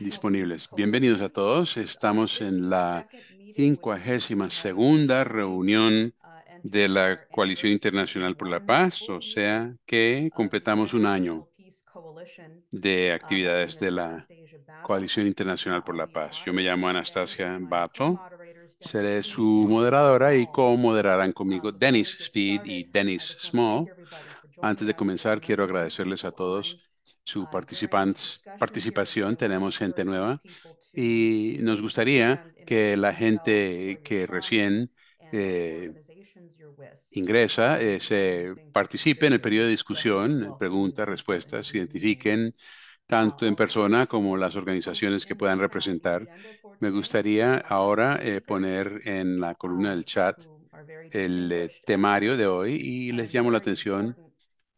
disponibles. Bienvenidos a todos. Estamos en la 52 reunión uh, de la Coalición Internacional por la Paz, o sea que uh, completamos un año de uh, actividades de la Coalición Internacional por la Paz. Yo me llamo Anastasia Battle, seré su moderadora y co-moderarán um, conmigo Dennis Speed y Dennis Small. Antes de comenzar, quiero agradecerles a todos su ah, participación. Tenemos gente nueva y nos gustaría que la gente que recién eh, ingresa, eh, se participe en el periodo de discusión, preguntas, respuestas, identifiquen tanto en persona como las organizaciones que puedan representar. Me gustaría ahora eh, poner en la columna del chat el temario de hoy y les llamo la atención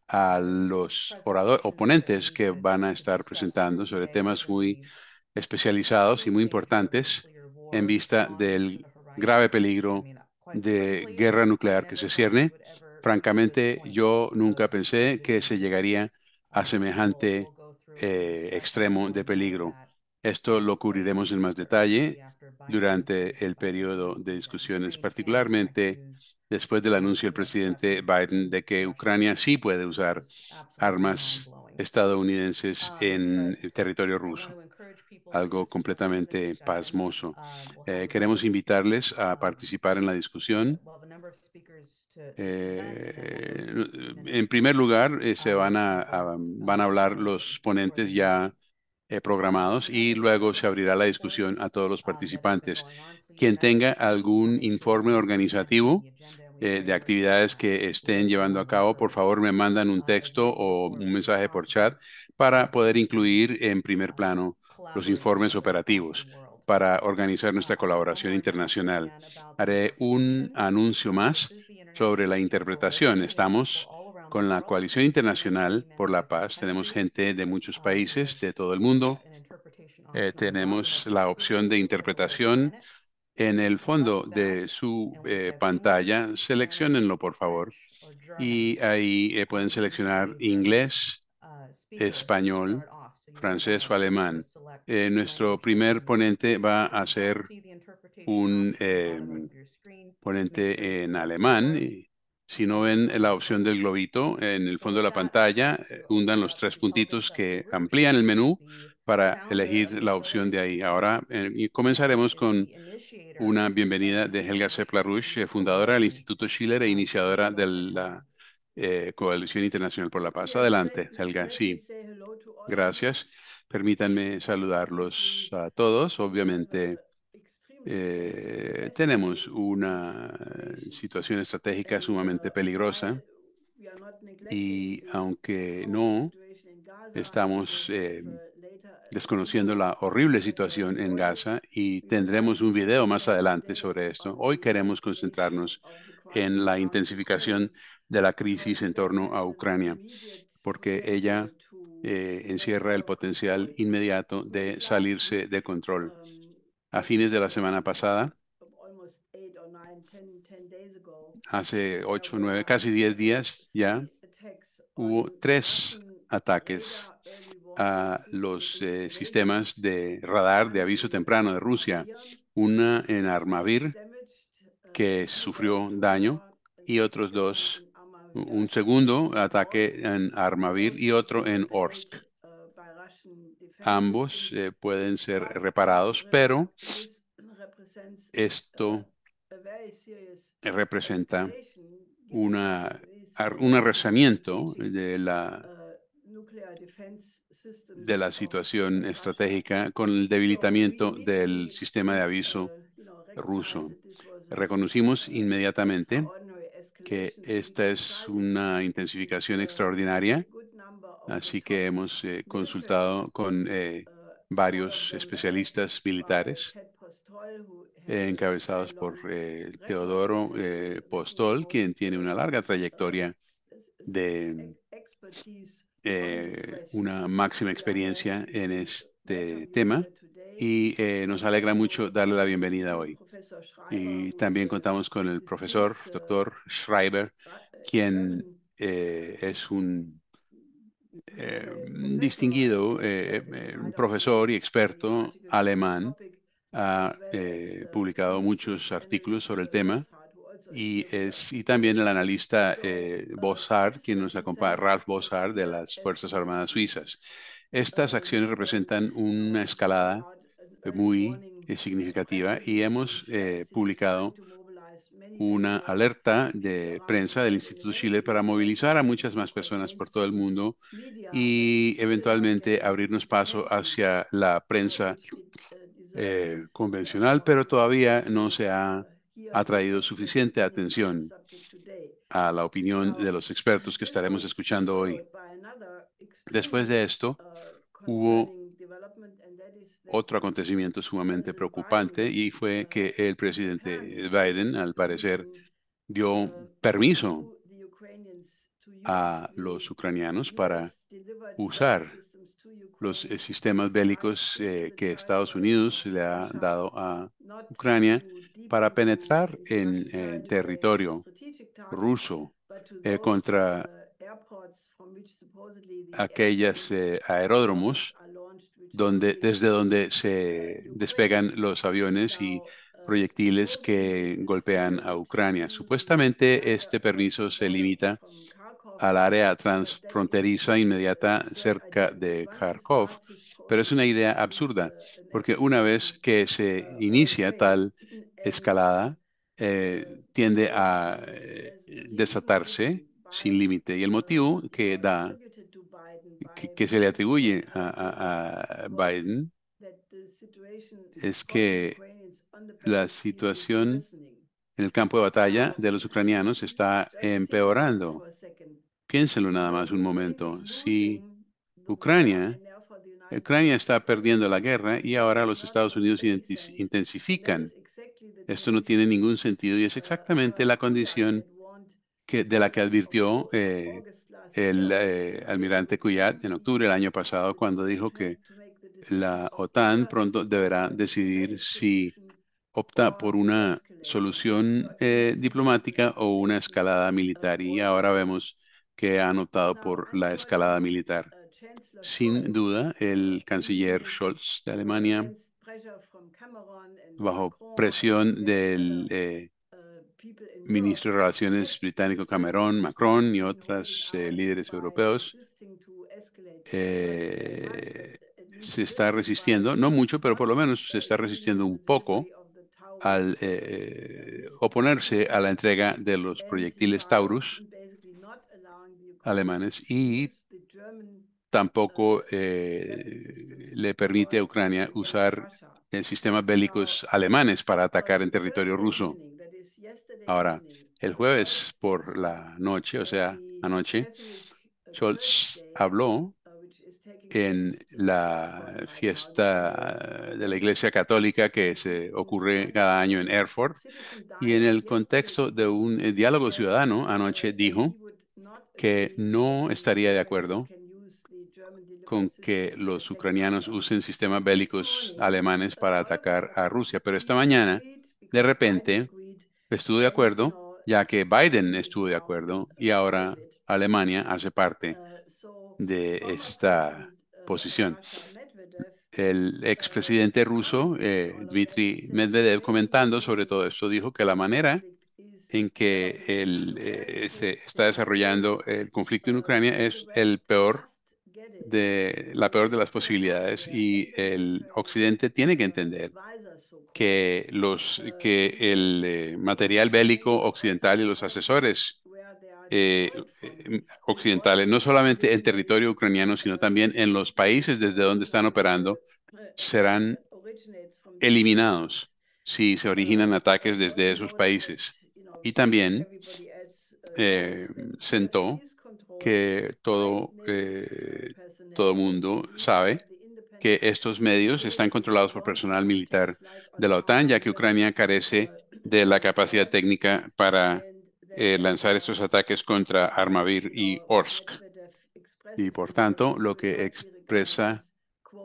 a los oradores, oponentes que van a estar presentando sobre temas muy especializados y muy importantes en vista del grave peligro de guerra nuclear que se cierne. Francamente, yo nunca pensé que se llegaría a semejante eh, extremo de peligro. Esto lo cubriremos en más detalle durante el periodo de discusiones, particularmente después del anuncio del presidente Biden de que Ucrania sí puede usar armas estadounidenses en territorio ruso. Algo completamente pasmoso. Eh, queremos invitarles a participar en la discusión. Eh, en primer lugar, eh, se van van a hablar los ponentes ya programados y luego se abrirá la discusión a todos los participantes quien tenga algún informe organizativo eh, de actividades que estén llevando a cabo, por favor me mandan un texto o un mensaje por chat para poder incluir en primer plano los informes operativos para organizar nuestra colaboración internacional. Haré un anuncio más sobre la interpretación. Estamos con la Coalición Internacional por la Paz. Tenemos gente de muchos países, de todo el mundo. Eh, tenemos la opción de interpretación en el fondo de su eh, pantalla, seleccionenlo por favor. Y ahí eh, pueden seleccionar inglés, uh, español, francés o alemán. Eh, nuestro primer um, ponente va a ser un ponente en alemán. Si no ven la opción del globito en el fondo de la pantalla, hundan los tres puntitos que amplían el menú para elegir la opción de ahí. Ahora eh, comenzaremos con una bienvenida de Helga Seplarrush, eh, fundadora del Instituto Schiller e iniciadora de la eh, Coalición Internacional por la Paz. Adelante, Helga. Sí, gracias. Permítanme saludarlos a todos. Obviamente, tenemos una situación estratégica sumamente peligrosa y aunque no estamos desconociendo la horrible situación en Gaza y tendremos un video más adelante sobre esto. Hoy queremos concentrarnos en la intensificación de la crisis en torno a Ucrania, porque ella eh, encierra el potencial inmediato de salirse de control. A fines de la semana pasada, hace ocho, nueve, casi diez días ya, hubo tres ataques a los eh, sistemas de radar de aviso temprano de Rusia, una en Armavir, que sufrió daño, y otros dos, un segundo ataque en Armavir y otro en Orsk. Ambos eh, pueden ser reparados, pero esto representa un arrasamiento de la de la situación estratégica con el debilitamiento del sistema de aviso ruso. Reconocimos inmediatamente que esta es una intensificación extraordinaria, así que hemos eh, consultado con eh, varios especialistas militares eh, encabezados por Teodoro Postol, quien tiene una larga trayectoria de eh, una máxima experiencia en este tema y eh, nos alegra mucho darle la bienvenida hoy. Y también contamos con el profesor, doctor Schreiber, quien eh, es un distinguido profesor y experto alemán. Ha publicado muchos artículos sobre el tema y, es, y también el analista eh, Bossard, quien nos acompaña, Ralph Bossard, de las Fuerzas Armadas Suizas. Estas acciones representan una escalada muy significativa y hemos eh, publicado una alerta de prensa del Instituto Chile para movilizar a muchas más personas por todo el mundo y eventualmente abrirnos paso hacia la prensa eh, convencional, pero todavía no se ha ha traído suficiente atención a la opinión de los expertos que estaremos escuchando hoy. Después de esto, hubo otro acontecimiento sumamente preocupante y fue que el presidente Biden, al parecer, dio permiso a los ucranianos para usar los eh, sistemas bélicos eh, que Estados Unidos le ha dado a Ucrania para penetrar en eh, territorio ruso contra aquellos aeródromos donde, desde donde se despegan los aviones y proyectiles que golpean a Ucrania. Supuestamente este permiso se limita al área transfronteriza inmediata cerca de Kharkov, pero es una idea absurda, porque una vez que se inicia tal escalada, eh, tiende a eh, desatarse sin límite. Y el motivo que da, que, se le atribuye a Biden, es que la situación en el campo de batalla de los ucranianos está empeorando. Piénselo nada más un momento. Si Ucrania, Ucrania está perdiendo la guerra y ahora los Estados Unidos intensifican. Esto no tiene ningún sentido y es exactamente la condición de la que advirtió eh, el eh, almirante Kuyat en octubre del año pasado cuando dijo que la OTAN pronto deberá decidir si opta por una solución eh, diplomática o una escalada militar. Y ahora vemos que ha anotado por la escalada militar. Eh, Sin duda, el canciller Scholz de Alemania, bajo presión del eh, eh, ministro de Relaciones británico Cameron, Macron y otros líderes europeos, se está resistiendo, no mucho, pero por lo menos se está resistiendo un poco al oponerse a la entrega de los proyectiles Taurus alemanes y tampoco eh, le permite a Ucrania usar sistemas bélicos alemanes para atacar en territorio ruso. Ahora, el jueves por la noche, o sea, anoche, Scholz habló en la fiesta de la Iglesia Católica que se ocurre cada año en Erfurt y en el contexto de un eh, diálogo ciudadano anoche dijo que no estaría de acuerdo con que los ucranianos usen sistemas bélicos alemanes para atacar a Rusia. Pero esta mañana, de repente, estuvo de acuerdo, ya que Biden estuvo de acuerdo y ahora Alemania hace parte de esta posición. El expresidente ruso, eh, Dmitry Medvedev, comentando sobre todo esto, dijo que la manera en que eh, se está desarrollando el conflicto en Ucrania es el peor de la peor de las posibilidades y el Occidente tiene que entender que los que el eh, material bélico occidental y los asesores eh, occidentales, no solamente en territorio ucraniano, sino también en los países desde donde están operando, serán eliminados si se originan ataques desde esos países. Y también eh, sentó que eh, todo, mundo sabe que estos medios están controlados por personal militar de la OTAN, ya que Ucrania carece de la capacidad técnica para eh, lanzar estos ataques contra Armavir y Orsk. Y por tanto, lo que expresa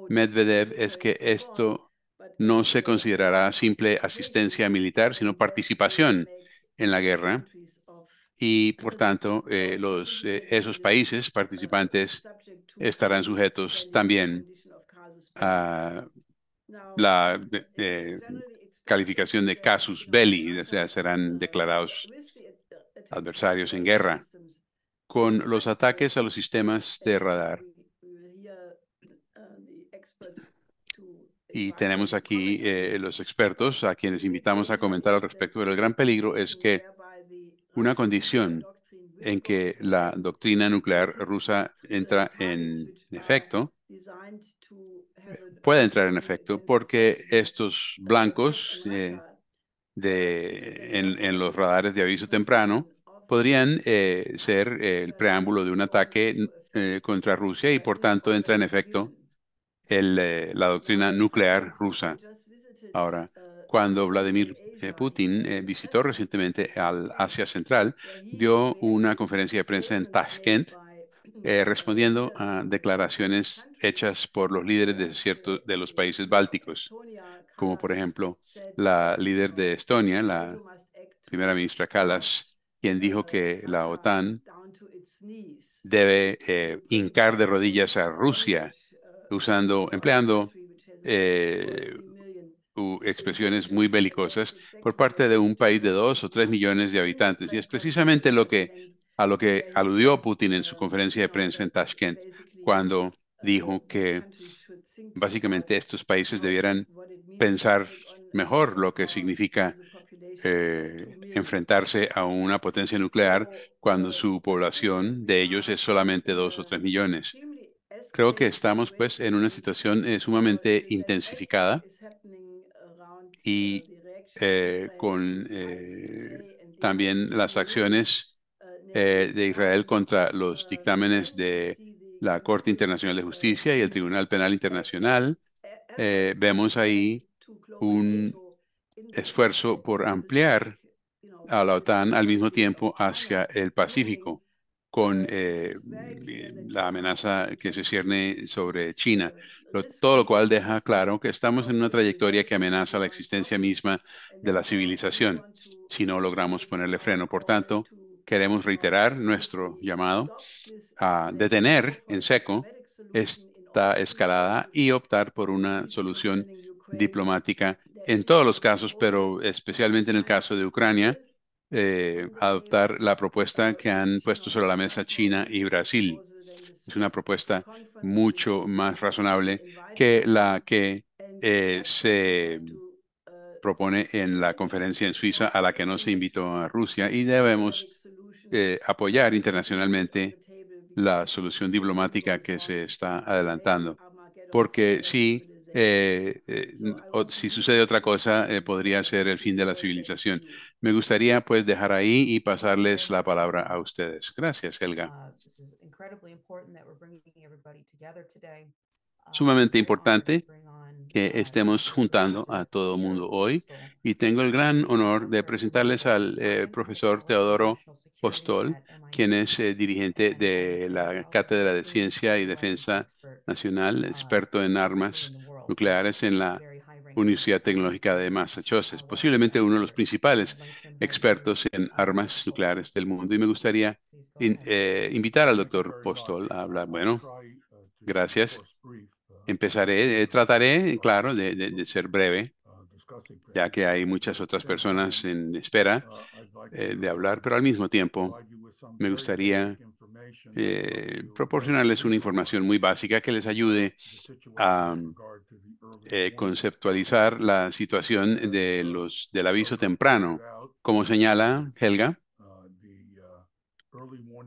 Medvedev es que esto no se considerará simple asistencia militar, sino participación en la guerra y, por tanto, eh, eh, esos países participantes estarán sujetos también a la eh, calificación de casus belli, o sea, serán declarados adversarios en guerra. Con los ataques a los sistemas de radar, y tenemos aquí eh, los expertos a quienes invitamos a comentar al respecto, pero el gran peligro es que una condición en que la doctrina nuclear rusa entra en efecto, puede entrar en efecto, porque estos blancos eh, de, en, los radares de aviso temprano podrían eh, ser el preámbulo de un ataque contra Rusia y por tanto entra en efecto eh, la doctrina nuclear rusa. Ahora, cuando Vladimir eh, Putin eh, visitó recientemente al Asia Central, dio una conferencia de prensa en Tashkent respondiendo a declaraciones hechas por los líderes de ciertos de los países bálticos, como por ejemplo la líder de Estonia, la primera ministra Kalas, quien dijo que la OTAN debe hincar de rodillas a Rusia usando, empleando eh, expresiones muy belicosas por parte de un país de dos o tres millones de habitantes. Y es precisamente lo que, a lo que aludió Putin en su conferencia de prensa en Tashkent, cuando dijo que básicamente estos países debieran pensar mejor lo que significa eh, enfrentarse a una potencia nuclear cuando su población de ellos es solamente dos o tres millones. Creo que estamos pues en una situación eh, sumamente intensificada y eh, con eh, también las acciones de Israel contra los dictámenes de la Corte Internacional de Justicia y el Tribunal Penal Internacional. vemos ahí un esfuerzo por ampliar a la OTAN al mismo tiempo hacia el Pacífico con eh, la amenaza que se cierne sobre China, todo lo cual deja claro que estamos en una trayectoria que amenaza la existencia misma de la civilización si no logramos ponerle freno. Por tanto, queremos reiterar nuestro llamado a detener en seco esta escalada y optar por una solución diplomática en todos los casos, pero especialmente en el caso de Ucrania eh, adoptar la propuesta que han puesto sobre la mesa China y Brasil. Es una propuesta mucho más razonable que la que eh, se propone en la conferencia en Suiza a la que no se invitó a Rusia y debemos eh, apoyar internacionalmente la solución diplomática que se está adelantando. Porque sí, eh, eh, si sucede otra cosa, eh, podría ser el fin de la civilización. Me gustaría pues dejar ahí y pasarles la palabra a ustedes. Gracias, Helga. Ah, um, Sumamente importante que uh, estemos juntando a todo el mundo hoy y tengo el gran honor de presentarles al profesor Teodoro Postol, quien es dirigente de la Cátedra de Ciencia y Defensa Nacional, uh, experto en armas nucleares en la Universidad Tecnológica de Massachusetts, posiblemente uno de los principales expertos en armas nucleares del mundo. Y me gustaría eh, invitar al doctor Postol a hablar. Bueno, uh, gracias. Uh, Empezaré, eh, trataré, claro, de, ser uh, breve, ya que hay muchas otras personas en espera eh, de hablar, pero al mismo tiempo me gustaría eh, proporcionarles una información muy básica que les ayude a eh, conceptualizar la situación de los, del aviso temprano. Como señala Helga, uh, uh,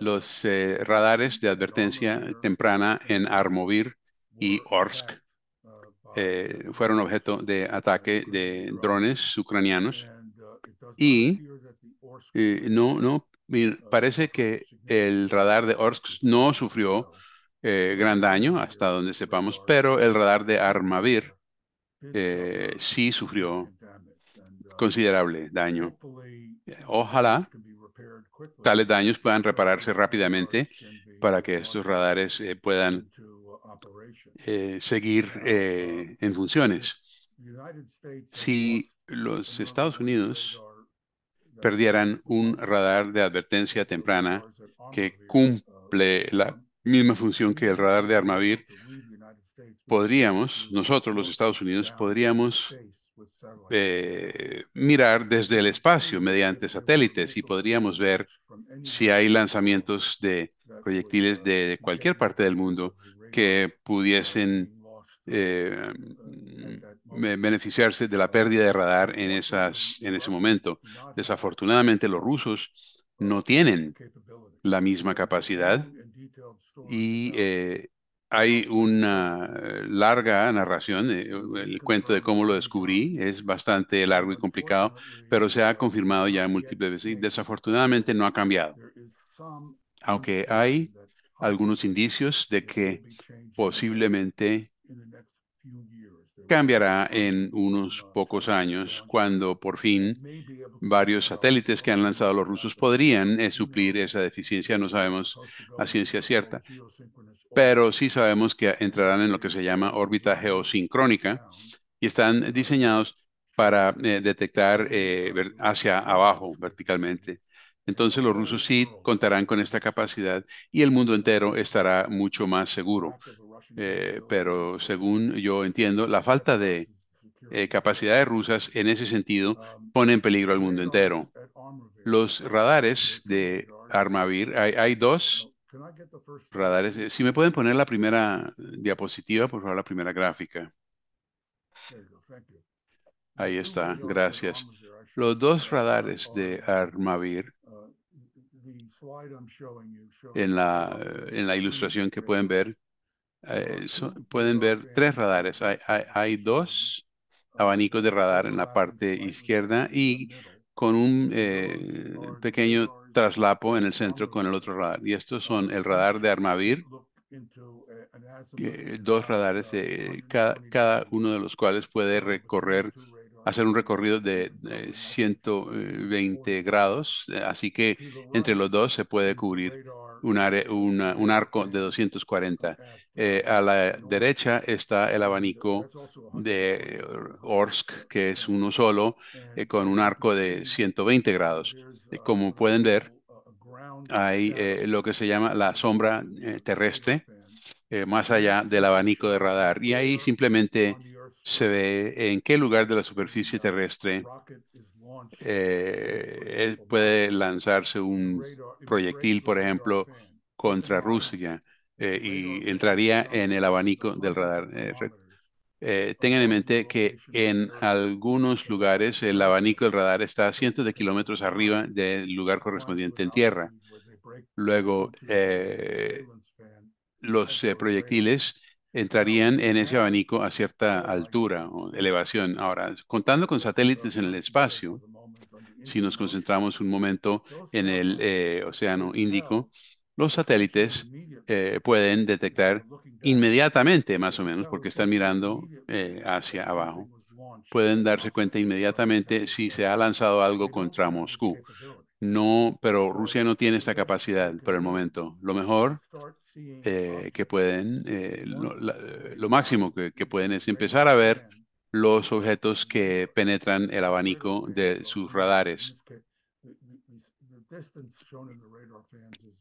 los eh, radares de advertencia temprana en Armovir y Orsk uh, fueron objeto de ataque de drones ucranianos y no, no parece que el radar de Orsk no sufrió eh, gran daño, hasta donde sepamos, pero el radar de Armavir eh, sí sufrió considerable daño. Ojalá tales daños puedan repararse rápidamente para que estos radares eh, puedan seguir en funciones. Si los Estados Unidos perdieran un radar de advertencia temprana que cumple la misma función que el radar de Armavir, podríamos, nosotros los Estados Unidos, podríamos eh, mirar desde el espacio mediante satélites y podríamos ver si hay lanzamientos de proyectiles de cualquier parte del mundo que pudiesen eh, beneficiarse de la pérdida de radar en, esas, en ese momento. Desafortunadamente, los rusos no tienen la misma capacidad y eh, hay una eh, larga narración, eh, el cuento de cómo lo descubrí es bastante largo y complicado, pero se ha confirmado ya múltiples veces y desafortunadamente no ha cambiado. Aunque hay algunos indicios de que posiblemente cambiará en unos pocos años cuando por fin varios satélites que han lanzado los rusos podrían eh, suplir esa deficiencia. No sabemos a ciencia cierta, pero sí sabemos que entrarán en lo que se llama órbita geosincrónica y están diseñados para eh, detectar eh, hacia abajo verticalmente. Entonces los rusos sí contarán con esta capacidad y el mundo entero estará mucho más seguro eh, pero según yo entiendo, la falta de eh, capacidades rusas en ese sentido pone en peligro al mundo entero. Los radares de Armavir, hay, hay dos radares. Eh, si me pueden poner la primera diapositiva, por favor, la primera gráfica. Ahí está, gracias. Los dos radares de Armavir en la, en la ilustración que pueden ver eh, pueden ver tres eh, radares. Hay, dos abanicos de radar en la parte izquierda y con un eh, pequeño traslapo en el centro con el otro radar. Y estos son el radar de Armavir, dos radares, cada uno de los cuales puede recorrer hacer un recorrido de, 120 eh, grados, eh, así que entre los dos se puede cubrir un, arco de 240. Eh, a la derecha está el abanico de Orsk, que es uno solo, con un arco de 120 grados. Como pueden ver, hay lo que se llama la sombra terrestre, más allá del abanico de radar. Y ahí simplemente se ve en qué lugar de la superficie terrestre eh, puede lanzarse un proyectil, por ejemplo, contra Rusia eh, y entraría en el abanico del radar. Eh, tengan en mente que en algunos lugares el abanico del radar está a cientos de kilómetros arriba del lugar correspondiente en tierra. Luego, los proyectiles entrarían en ese abanico a cierta altura o elevación. Ahora, contando con satélites en el espacio, si nos concentramos un momento en el eh, Océano Índico, los satélites eh, pueden detectar inmediatamente, más o menos, porque están mirando eh, hacia abajo. Pueden darse cuenta inmediatamente si se ha lanzado algo contra Moscú. No, pero Rusia no tiene esta capacidad por el momento. Lo mejor eh, que pueden, eh, eh, lo, máximo que, pueden es empezar a ver los objetos que penetran el abanico de sus radares.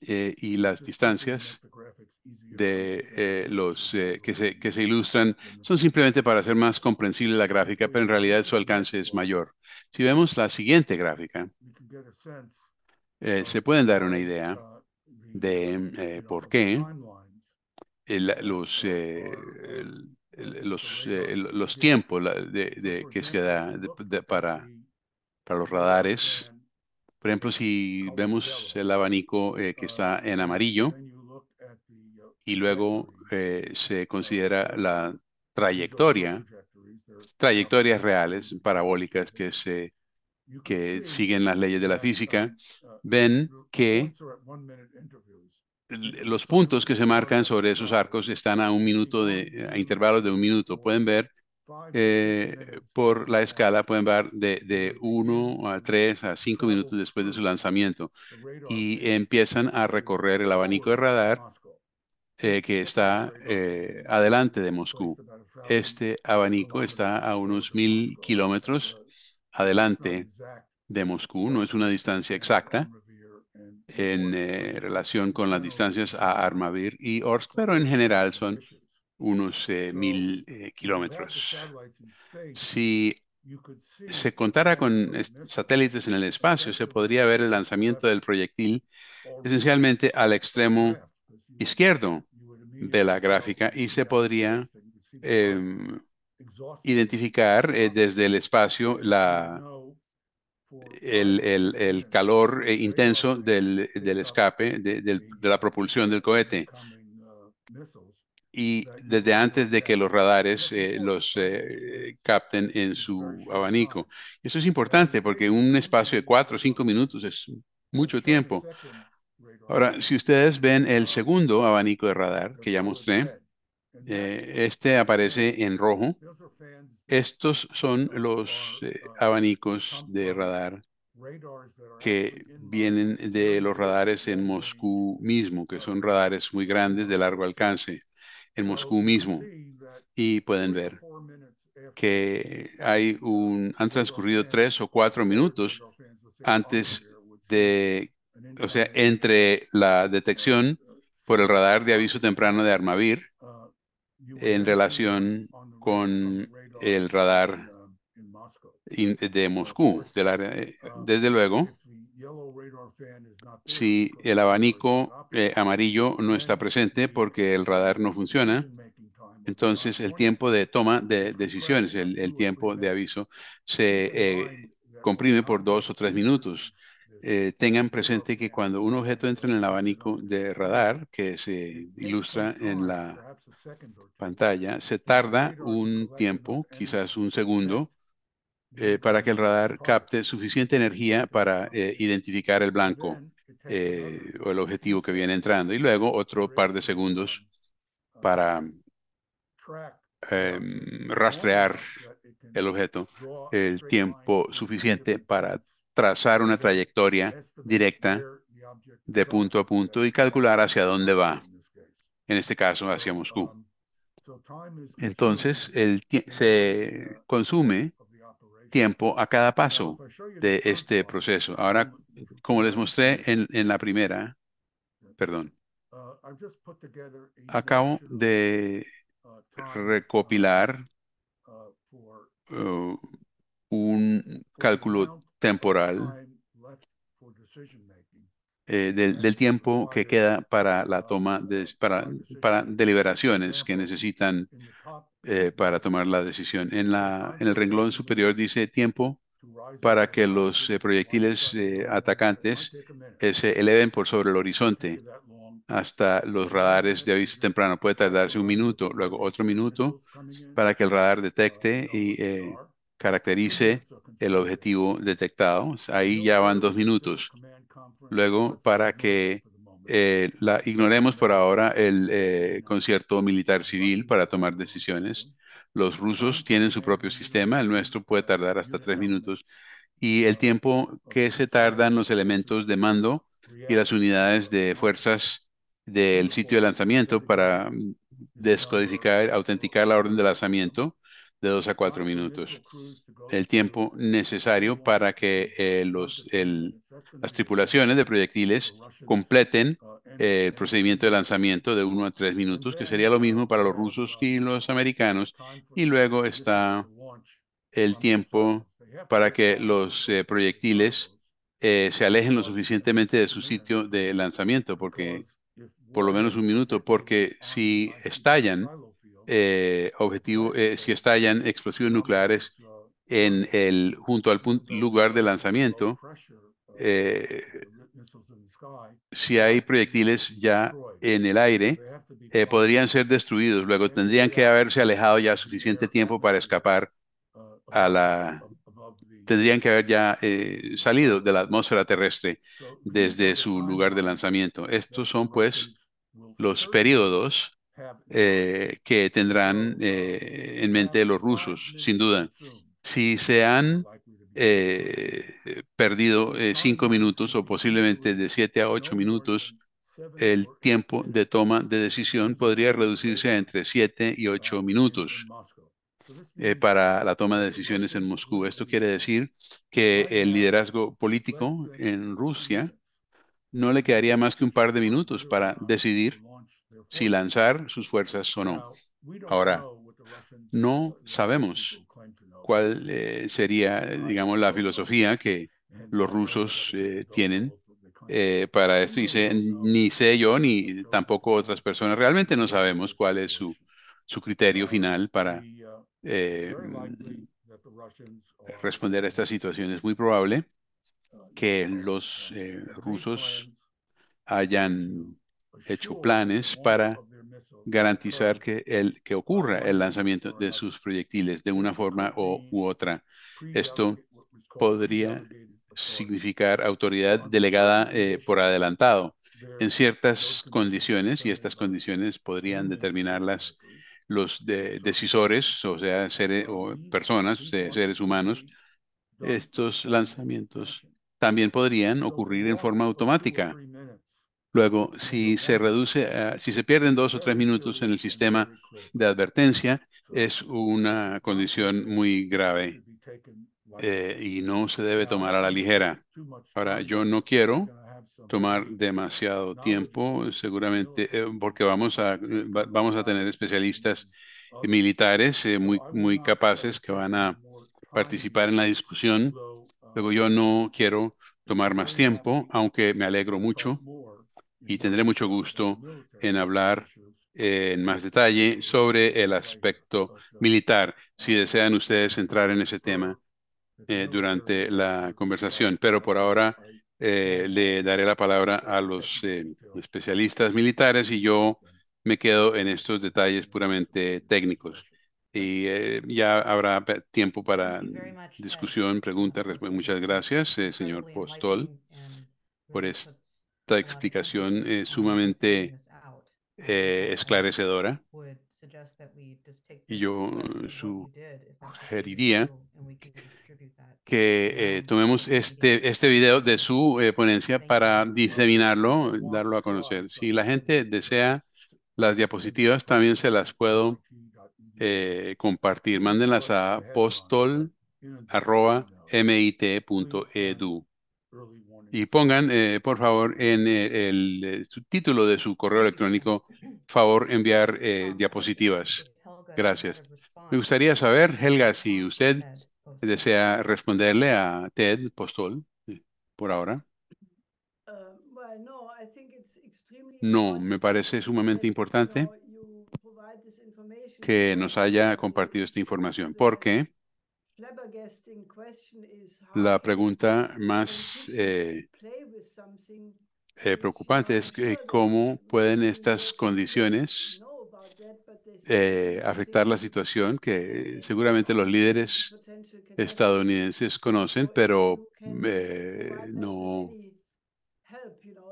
y las distancias de los que, se, que, se, ilustran son simplemente para hacer más comprensible la gráfica, pero en realidad su alcance es mayor. Si vemos la siguiente gráfica, se pueden dar una idea de mm, eh, por qué los, eh, eh, los, tiempos de, que se da para, para los radares. Por ejemplo, si vemos el abanico que está en amarillo y luego se considera la trayectoria, trayectorias reales, parabólicas que se que siguen las leyes de la física, ven que los puntos que se marcan sobre esos arcos están a un minuto de, a intervalos de un minuto. Pueden ver eh, por la escala, pueden ver de uno a 3 a cinco minutos después de su lanzamiento y empiezan a recorrer el abanico de radar eh, que está eh, adelante de Moscú. Este abanico está a unos mil kilómetros adelante de Moscú. No es una distancia exacta en eh, relación con las distancias a Armavir y Orsk, pero en general son unos eh, mil eh, kilómetros. Si se contara con satélites en el espacio, se podría ver el lanzamiento del proyectil esencialmente al extremo izquierdo de la gráfica y se podría em, identificar desde el espacio la el, el, calor eh, intenso del, escape, de, la propulsión del cohete y desde antes de que los radares eh, los eh, capten en su abanico. Eso es importante porque un espacio de cuatro o cinco minutos es mucho tiempo. Ahora, si ustedes ven el segundo abanico de radar que ya mostré, eh, este aparece en rojo. Estos son los eh, abanicos de radar que vienen de los radares en Moscú mismo, que son radares muy grandes de largo alcance, en Moscú mismo. Y pueden ver que hay un, han transcurrido tres o cuatro minutos antes de, o sea, entre la detección por el radar de aviso temprano de Armavir en relación con el radar de Moscú. Eh, desde luego, si el abanico eh, amarillo no está presente porque el radar no funciona, entonces el tiempo de toma de decisiones, el, tiempo de aviso, se eh, comprime por dos o tres minutos. Eh, tengan presente que cuando un objeto entra en el abanico de radar, que se ilustra en la pantalla, se tarda un tiempo, quizás un segundo, eh, para que el radar capte suficiente energía para eh, identificar el blanco o el objetivo que viene entrando. Y luego otro par de segundos para em, rastrear el objeto, el tiempo suficiente para trazar una trayectoria directa de punto a punto y calcular hacia dónde va, en este caso hacia Moscú. Entonces, se consume tiempo a cada paso de este proceso. Ahora, como les mostré en, la primera, perdón, acabo de recopilar uh, un cálculo temporal eh, del, tiempo que queda para la toma de, para, deliberaciones que necesitan eh, para tomar la decisión. En, la, en el renglón superior dice tiempo para que los eh, proyectiles atacantes se eleven por sobre el horizonte hasta los radares de aviso temprano. Puede tardarse un minuto, luego otro minuto para que el radar detecte y caracterice el objetivo detectado. Ahí ya van dos minutos. Luego, para que eh, la, ignoremos por ahora el eh, concierto militar civil para tomar decisiones. Los rusos tienen su propio sistema, el nuestro puede tardar hasta tres minutos. Y el tiempo que se tardan los elementos de mando y las unidades de fuerzas del sitio de lanzamiento para descodificar, autenticar la orden de lanzamiento de dos a cuatro minutos, el tiempo necesario para que eh, los, las tripulaciones de proyectiles completen eh, el procedimiento de lanzamiento de uno a tres minutos, que sería lo mismo para los rusos y los americanos. Y luego está el tiempo para que los eh, proyectiles se alejen lo suficientemente de su sitio de lanzamiento, porque por lo menos un minuto, porque si estallan, eh, objetivo, eh, si estallan explosivos nucleares en el, junto al lugar de lanzamiento, eh, si hay proyectiles ya en el aire, podrían ser destruidos. Luego tendrían que haberse alejado ya suficiente tiempo para escapar a la... Tendrían que haber ya salido de la atmósfera terrestre desde su lugar de lanzamiento. Estos son pues los periodos eh, que tendrán eh, en mente los rusos, sin duda. Si se han eh, perdido cinco minutos o posiblemente de siete a ocho minutos, el tiempo de toma de decisión podría reducirse a entre siete y ocho minutos para la toma de decisiones en Moscú. Esto quiere decir que el liderazgo político en Rusia no le quedaría más que un par de minutos para decidir si lanzar sus fuerzas o no. Ahora, no sabemos cuál eh, sería, digamos, la filosofía que los rusos eh, tienen eh, para esto. ni sé yo, ni tampoco otras personas. Realmente no sabemos cuál es su, su criterio final para mm, responder a esta situación. Es muy probable que los rusos hayan hecho planes para garantizar que, el, que ocurra el lanzamiento de sus proyectiles de una forma u otra. Esto podría significar autoridad delegada eh, por adelantado en ciertas condiciones y estas condiciones podrían determinarlas los decisores, o sea, seres, o personas, eh, seres humanos. Estos lanzamientos también podrían ocurrir en forma automática Luego, si se reduce, si se pierden dos o tres minutos en el sistema de advertencia, es una condición muy grave eh, y no se debe tomar a la ligera. Ahora, yo no quiero tomar demasiado tiempo, seguramente, eh, porque vamos a, vamos a tener especialistas militares eh, muy, muy capaces que van a participar en la discusión. Luego, yo no quiero tomar más tiempo, aunque me alegro mucho y tendré mucho gusto en hablar eh, en más detalle sobre el aspecto militar, si desean ustedes entrar en ese tema eh, durante la conversación. Pero por ahora eh, le daré la palabra a los especialistas militares y yo me quedo en estos detalles puramente técnicos. Y ya habrá tiempo para discusión, preguntas. Muchas gracias, señor Postol, por este esta explicación eh, sumamente eh, esclarecedora. Y yo sugeriría que eh, tomemos este, este video de su ponencia para diseminarlo, darlo a conocer. Si la gente desea las diapositivas, también se las puedo compartir. Mándenlas a postol.mit.edu y pongan, eh, por favor, en eh, el, eh, título subtítulo de su correo electrónico, favor enviar ah, diapositivas. Gracias. Me gustaría saber, Helga, si usted desea responderle a Ted Postol por ahora. Uh, no, me parece sumamente importante que nos haya compartido esta información, porque la pregunta más eh, eh, preocupante es cómo pueden estas condiciones eh, afectar la situación que seguramente los líderes estadounidenses conocen, pero no,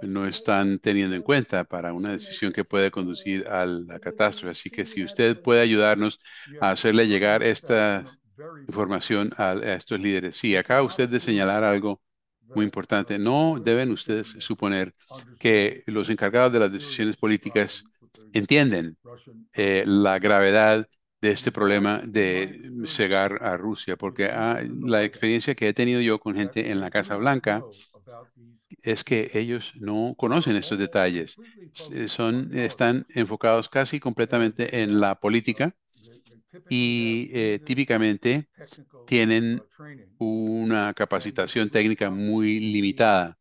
no están teniendo en cuenta para una decisión que puede conducir a la catástrofe. Así que si usted puede ayudarnos a hacerle llegar estas información a, estos líderes. Sí, acaba usted de señalar algo muy importante. No deben ustedes suponer que los encargados de las decisiones políticas entienden eh, la gravedad de este problema de cegar a Rusia, porque ah, la experiencia que he tenido yo con gente en la Casa Blanca es que ellos no conocen estos detalles. Son, están enfocados casi completamente en la política y eh, típicamente tienen una capacitación técnica muy limitada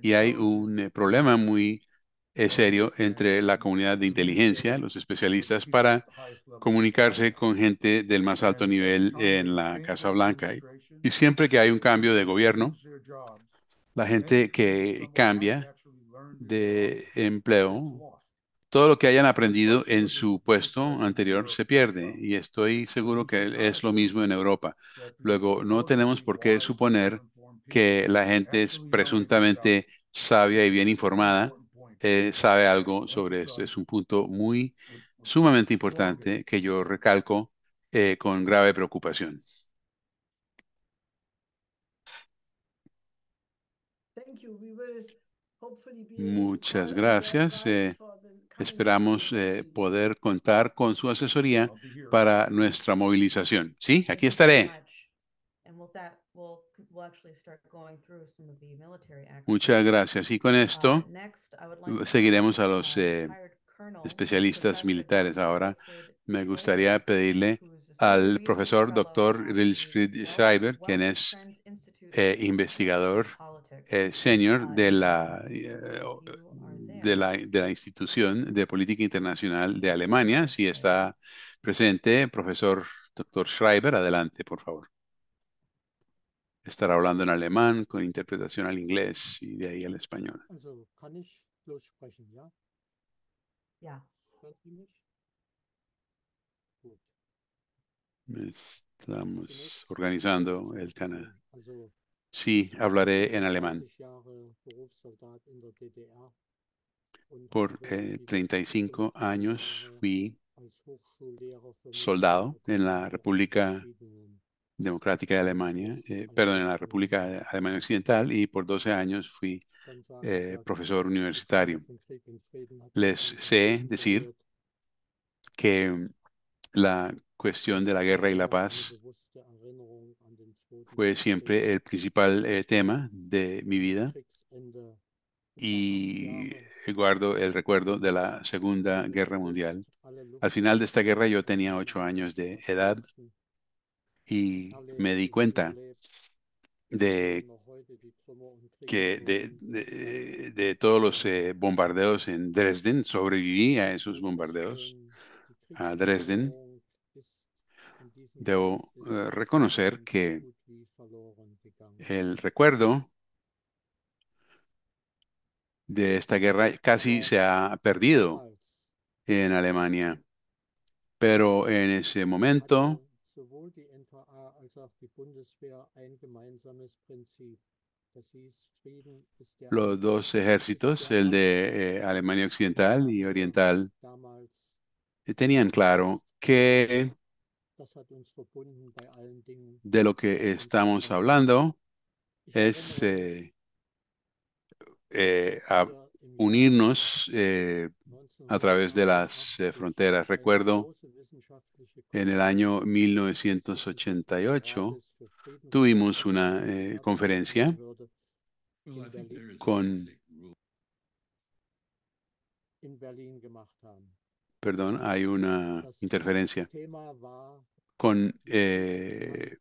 y hay un eh, problema muy eh, serio entre la comunidad de inteligencia, los especialistas, para comunicarse con gente del más alto nivel en la Casa Blanca. Y siempre que hay un cambio de gobierno, la gente que cambia de empleo todo lo que hayan aprendido en su puesto anterior se pierde y estoy seguro que es lo mismo en Europa. Luego, no tenemos por qué suponer que la gente es presuntamente sabia y bien informada, eh, sabe algo sobre esto. Es un punto muy sumamente importante que yo recalco eh, con grave preocupación. Muchas gracias. Eh, Esperamos eh, poder contar con su asesoría para nuestra movilización. Sí, aquí estaré. Muchas gracias. Y con uh, esto seguiremos a los eh, especialistas militares. Ahora me gustaría pedirle al profesor doctor Rilfried Schreiber, quien es eh, investigador eh, senior de la, eh, de la, de, la, institución de política internacional de Alemania. Si está presente, profesor Dr. Schreiber, adelante, por favor. Estará hablando en alemán con interpretación al inglés y de ahí al español. Estamos organizando el canal. Sí, hablaré en alemán. Por 35 eh, años fui soldado en la República Democrática de Alemania, eh, perdón, en la República de Alemania Occidental y por 12 años fui eh, profesor universitario. Les sé decir que la cuestión de la guerra y la paz fue siempre el principal eh, tema de mi vida y guardo el recuerdo de la Segunda Guerra Mundial. Al final de esta guerra yo tenía ocho años de edad y me di cuenta de que de, todos los eh, bombardeos en Dresden, sobreviví a esos bombardeos a Dresden. Debo eh, reconocer que el recuerdo de esta guerra casi se ha perdido en Alemania. Pero en ese momento, los dos ejércitos, el de eh, Alemania Occidental y Oriental, eh, tenían claro que de lo que estamos hablando es eh, eh, unirnos eh, a través de las fronteras. Recuerdo en el año 1988 tuvimos una conferencia con perdón, hay una interferencia con eh,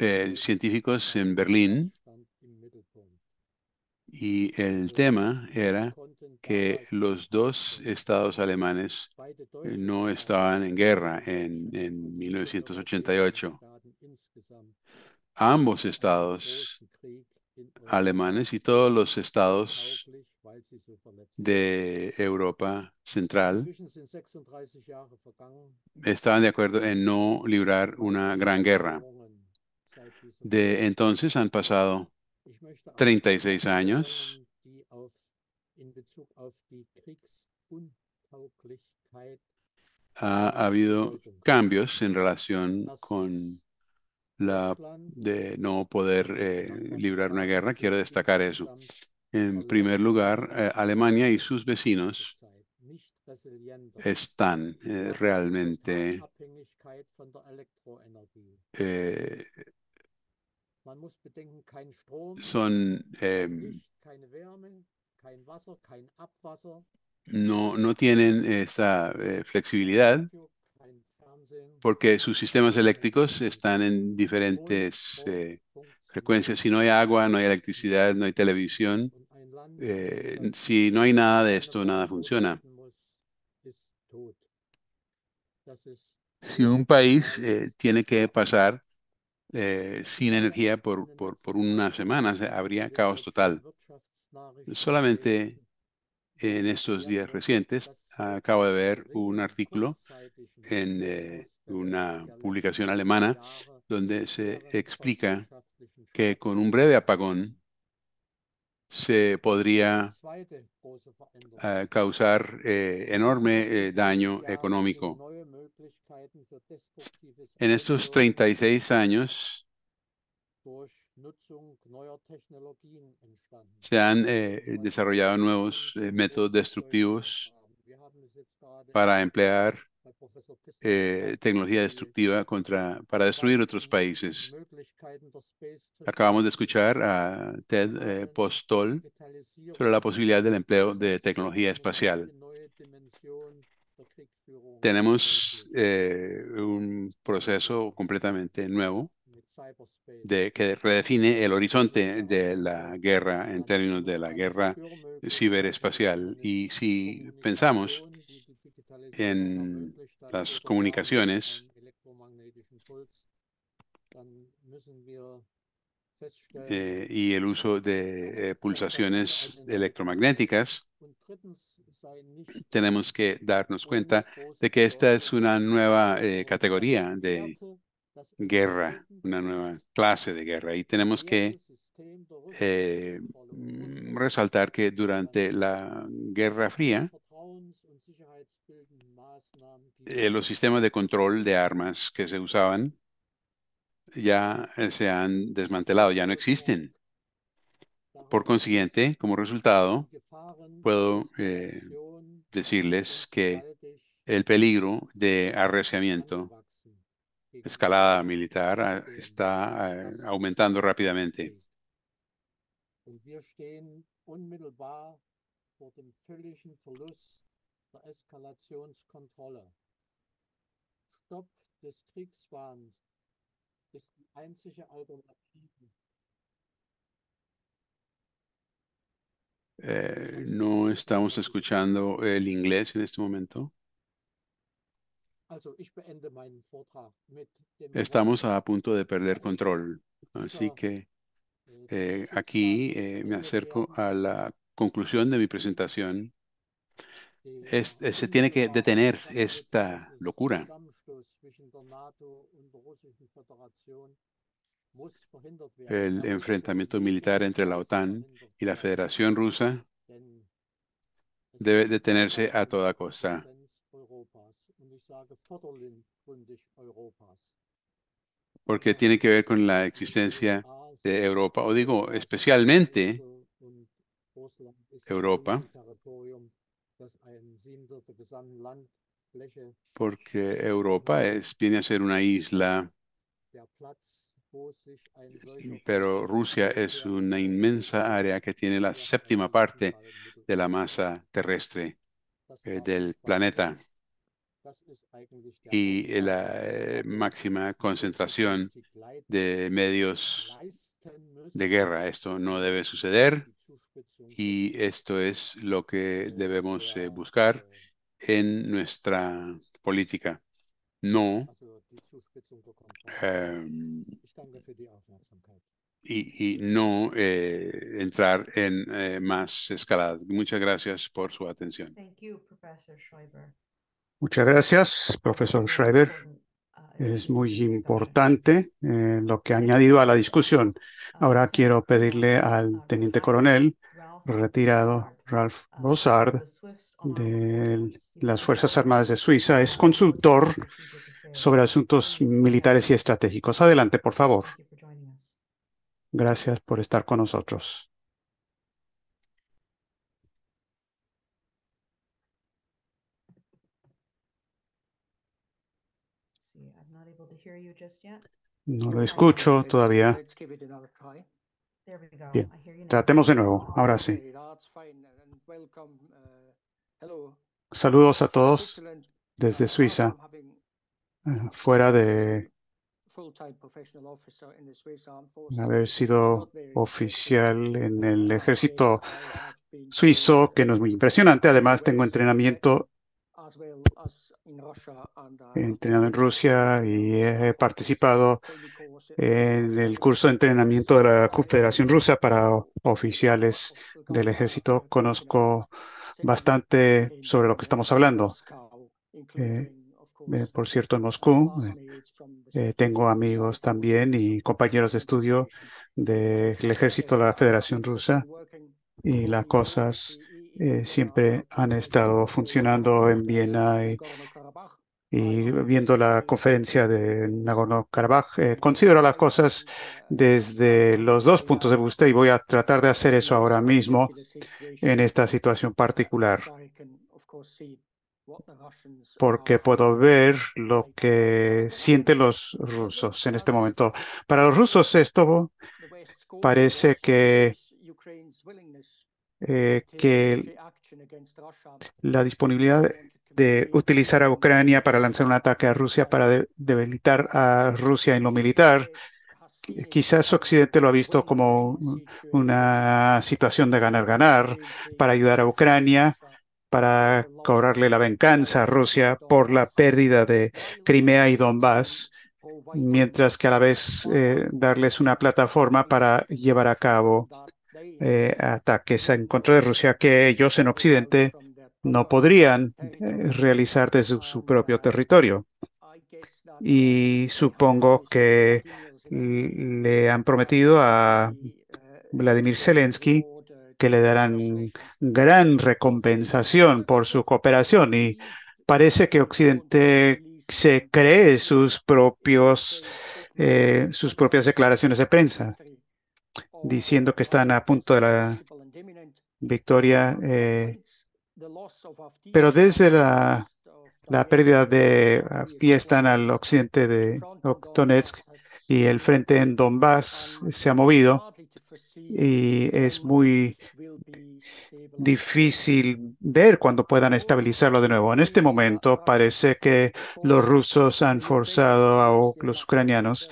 eh, científicos en Berlín y el tema era que los dos estados alemanes no estaban en guerra en, en 1988. Ambos estados alemanes y todos los estados de Europa Central estaban de acuerdo en no librar una gran guerra. De entonces han pasado 36 años. Ha, habido cambios en relación con la de no poder eh, librar una guerra. Quiero destacar eso. En primer lugar, eh, Alemania y sus vecinos están eh, realmente eh, son em, no tienen esa flexibilidad porque sus sistemas eléctricos están en diferentes frecuencia. Si no hay agua, no hay electricidad, no hay televisión, eh, si no hay nada de esto, nada funciona. Si un país eh, tiene que pasar eh, sin energía por, una semana, habría caos total. Solamente en estos días recientes acabo de ver un artículo en una publicación alemana donde se explica que con un breve apagón se podría eh, causar eh, enorme eh, daño económico. En estos 36 años se han desarrollado nuevos métodos destructivos para emplear eh, tecnología destructiva contra, para destruir otros países. Acabamos de escuchar a Ted eh, Postol sobre la posibilidad del empleo de tecnología espacial. Tenemos eh, un proceso completamente nuevo de, que redefine el horizonte de la guerra en términos de la guerra ciberespacial. Y si pensamos en las comunicaciones, eh, y el uso de eh, pulsaciones electromagnéticas, tenemos que darnos pues cuenta de que esta es una nueva eh, categoría de guerra, una nueva clase de guerra. Y tenemos que mm, resaltar que durante la Guerra Fría, eh, los sistemas de control de armas que se usaban ya eh, se han desmantelado, ya no existen. Por consiguiente, como resultado, puedo eh, decirles que el peligro de arreciamiento, escalada militar, ah, está aumentando rápidamente. Eh, no estamos escuchando el inglés en este momento. Estamos a punto de perder control, así que eh, eh, aquí me acerco a la conclusión de mi presentación. se tiene que detener esta locura el enfrentamiento militar entre la OTAN y la Federación Rusa debe detenerse a toda costa. Porque tiene que ver con la existencia de Europa, o digo, especialmente Europa, porque Europa es, viene a ser una isla, pero Rusia es una inmensa área que tiene la séptima parte de la masa terrestre eh, del planeta y la eh, máxima concentración de medios de guerra. Esto no um, debe um, um, suceder y esto es lo que debemos eh, buscar en nuestra política. No. Em, y, no eh, entrar en eh, más escaladas. Muchas gracias por su atención. Muchas gracias, profesor Schreiber. Uh, es muy importante eh, lo que ha añadido a la discusión. Um, Ahora quiero pedirle al uh, teniente coronel retirado Ralph uh, Rosard de las Fuerzas Armadas de Suiza. Es consultor sobre asuntos militares y estratégicos. Adelante, por favor. Gracias por estar con nosotros. No lo escucho todavía. Bien, tratemos de nuevo. Ahora sí. Saludos a todos desde Suiza, eh, fuera de haber sido oficial en el ejército suizo, que no es muy impresionante. Además, tengo entrenamiento uh, entrenado en Rusia y he participado en el curso de entrenamiento de la Confederación Rusa para oficiales del ejército. Conozco bastante sobre lo que estamos hablando. Eh, eh, por cierto, en Moscú eh, tengo amigos también y compañeros de estudio del ejército de la Federación Rusa y las cosas siempre han estado funcionando en Viena y y viendo la conferencia de Nagorno-Karabaj, eh, considero las cosas desde los dos puntos de vista y voy a tratar de hacer eso ahora mismo en esta situación particular, porque puedo ver lo que sienten los rusos en este momento. Para los rusos esto parece que, eh, que la disponibilidad de utilizar a Ucrania para lanzar un ataque a Rusia, para debilitar a Rusia en lo militar. Quizás Occidente lo ha visto como una situación de ganar-ganar para ayudar a Ucrania, para cobrarle la venganza a Rusia por la pérdida de Crimea y Donbass, mientras que a la vez eh, darles una plataforma para llevar a cabo eh, ataques en contra de Rusia que ellos en Occidente no podrían eh, realizar desde su propio territorio. Y supongo que le han prometido a Vladimir Zelensky que le darán gran recompensación por su cooperación y parece que Occidente se cree sus propios eh, sus propias declaraciones de prensa diciendo que están a punto de la victoria eh, pero desde la, pérdida de Fiestan al occidente de Oktonetsk y el frente en Donbass se ha movido y es muy difícil ver cuándo puedan estabilizarlo de nuevo. En este momento parece que los rusos han forzado a los ucranianos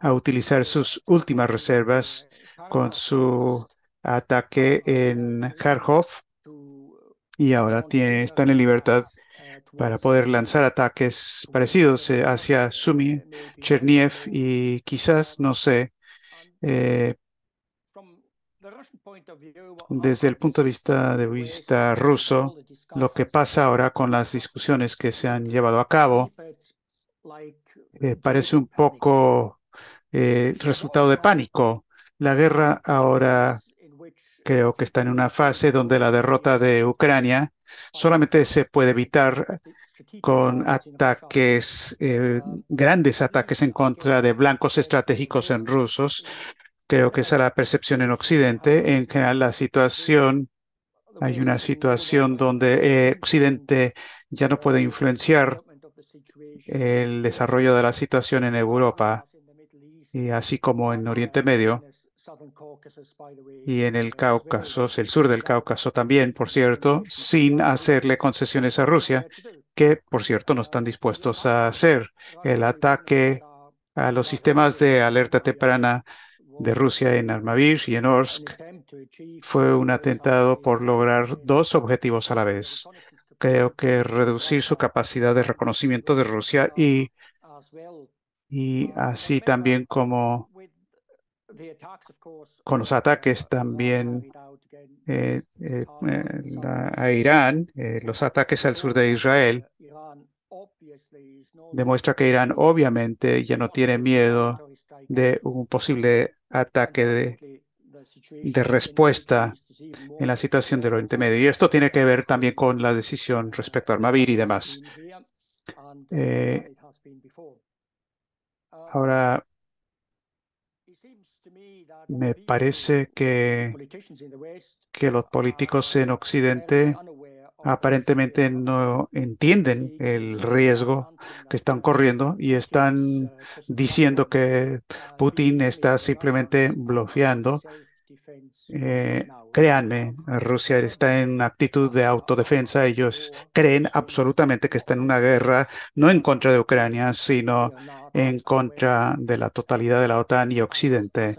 a utilizar sus últimas reservas con su ataque en Kharkov y ahora tiene, están en libertad para poder lanzar ataques parecidos eh, hacia Sumi, Cherniev y quizás, no sé, eh, desde el punto de vista, de vista ruso, lo que pasa ahora con las discusiones que se han llevado a cabo eh, parece un poco resultado de pánico. La guerra ahora Creo que está en una fase donde la derrota de Ucrania solamente se puede evitar con ataques, eh, grandes ataques en contra de blancos estratégicos en rusos. Creo que esa es la percepción en Occidente. En general, la situación, hay una situación donde eh, Occidente ya no puede influenciar el desarrollo de la situación en Europa y así como en Oriente Medio y en el Cáucaso, el sur del Cáucaso también, por cierto, sin hacerle concesiones a Rusia, que por cierto no están dispuestos a hacer. El ataque a los sistemas de alerta temprana de Rusia en Armavir y en Orsk fue un atentado por lograr dos objetivos a la vez. Creo que reducir su capacidad de reconocimiento de Rusia y, y así también como con los ataques también eh, eh, eh, a Irán, los ataques al sur de Israel, demuestra que Irán obviamente ya no tiene miedo de un posible ataque de, respuesta en la situación del Oriente Medio. Y esto tiene que ver también con la decisión respecto a Armavir y demás. Uh, um, ahora, me parece que, que los políticos en Occidente aparentemente no entienden el riesgo que están corriendo y están diciendo que Putin está simplemente bloqueando. Eh, créanme, Rusia está en una actitud de autodefensa. Ellos creen absolutamente que está en una guerra no en contra de Ucrania, sino en contra de la totalidad de la OTAN y Occidente.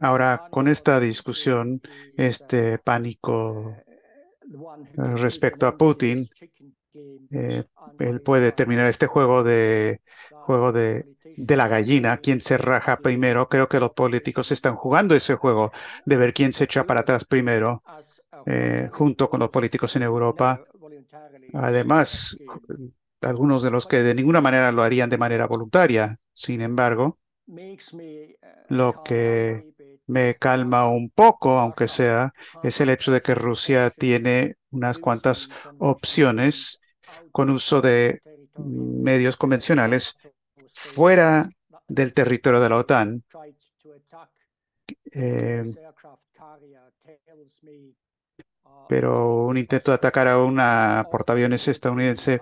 Ahora, con esta discusión, este uh, pánico uh, respecto a Putin, eh, él puede terminar este juego de juego de, la gallina, quién se raja primero. Creo que los políticos están jugando ese juego de ver quién se echa para atrás primero, eh, junto con los políticos en Europa. Además, algunos de los que de ninguna manera lo harían de manera voluntaria. Sin embargo, eh, Lo que me calma un poco, aunque sea, es el hecho de que Rusia tiene unas cuantas opciones con uso de medios convencionales fuera del territorio de la OTAN. Eh, uh, pero un intento de atacar a una portaaviones estadounidense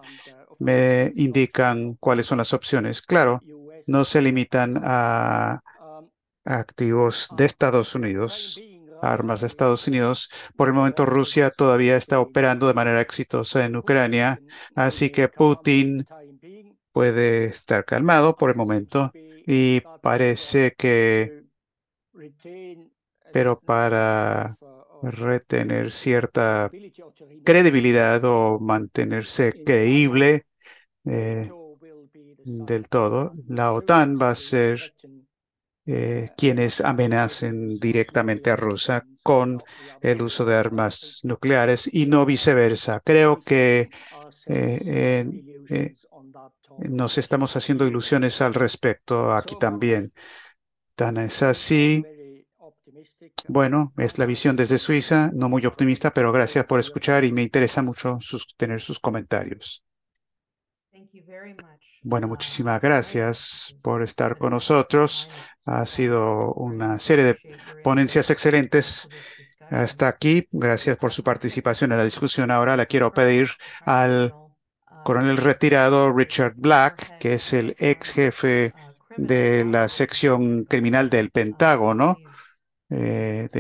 me indican cuáles son las opciones. Claro, no se limitan a activos de Estados Unidos, ah, armas de Estados Unidos. Por el momento Rusia todavía está operando de manera exitosa en Ucrania, así que Putin puede estar calmado por el momento y parece que, pero para retener cierta credibilidad o mantenerse creíble, eh, del todo, la OTAN va a ser eh, quienes amenacen directamente a Rusia con el uso de armas nucleares y no viceversa. Creo que eh, eh, nos estamos haciendo ilusiones al respecto aquí también. Tan es así. Bueno, es la visión desde Suiza, no muy optimista, pero gracias por escuchar y me interesa mucho tener sus comentarios. Bueno, muchísimas gracias por estar con nosotros. Ha sido una serie de ponencias excelentes hasta aquí. Gracias por su participación en la discusión. Ahora la quiero pedir al coronel retirado Richard Black, que es el ex jefe de la sección criminal del Pentágono eh,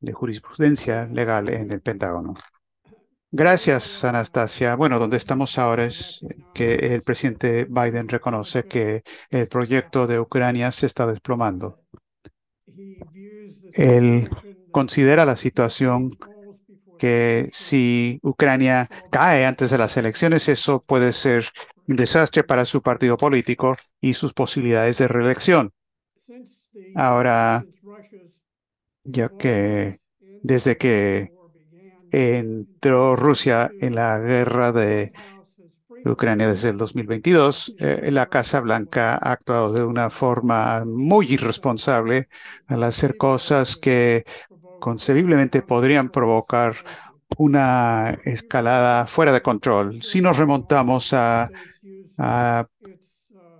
de jurisprudencia legal en el Pentágono. Gracias, Anastasia. Bueno, donde estamos ahora es que el presidente Biden reconoce que el proyecto de Ucrania se está desplomando. Él considera la situación que si Ucrania cae antes de las elecciones, eso puede ser un desastre para su partido político y sus posibilidades de reelección. Ahora, ya que desde que entró Rusia en la guerra de Ucrania desde el 2022, eh, la Casa Blanca ha actuado de una forma muy irresponsable al hacer cosas que concebiblemente podrían provocar una escalada fuera de control. Si nos remontamos a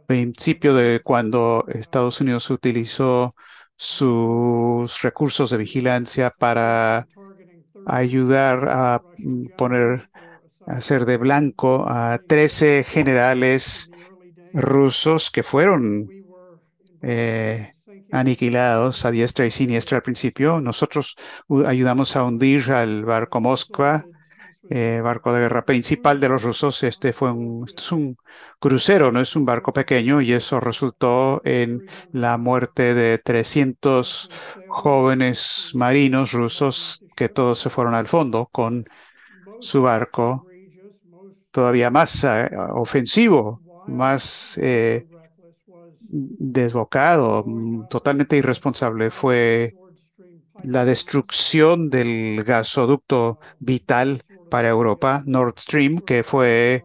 principio de cuando Estados Unidos utilizó sus recursos de vigilancia para ayudar a mm, poner, a hacer de blanco a 13 generales rusos que fueron eh, aniquilados a diestra y siniestra al principio. Nosotros ayudamos a hundir al barco Moskva, eh, barco de guerra principal de los rusos. Este fue un, este es un crucero, no es un barco pequeño, y eso resultó en la muerte de 300 jóvenes marinos rusos, que todos se fueron al fondo con su barco todavía más eh, ofensivo, más eh, desbocado, mm, totalmente irresponsable, fue la destrucción del gasoducto vital para Europa, Nord Stream, que fue,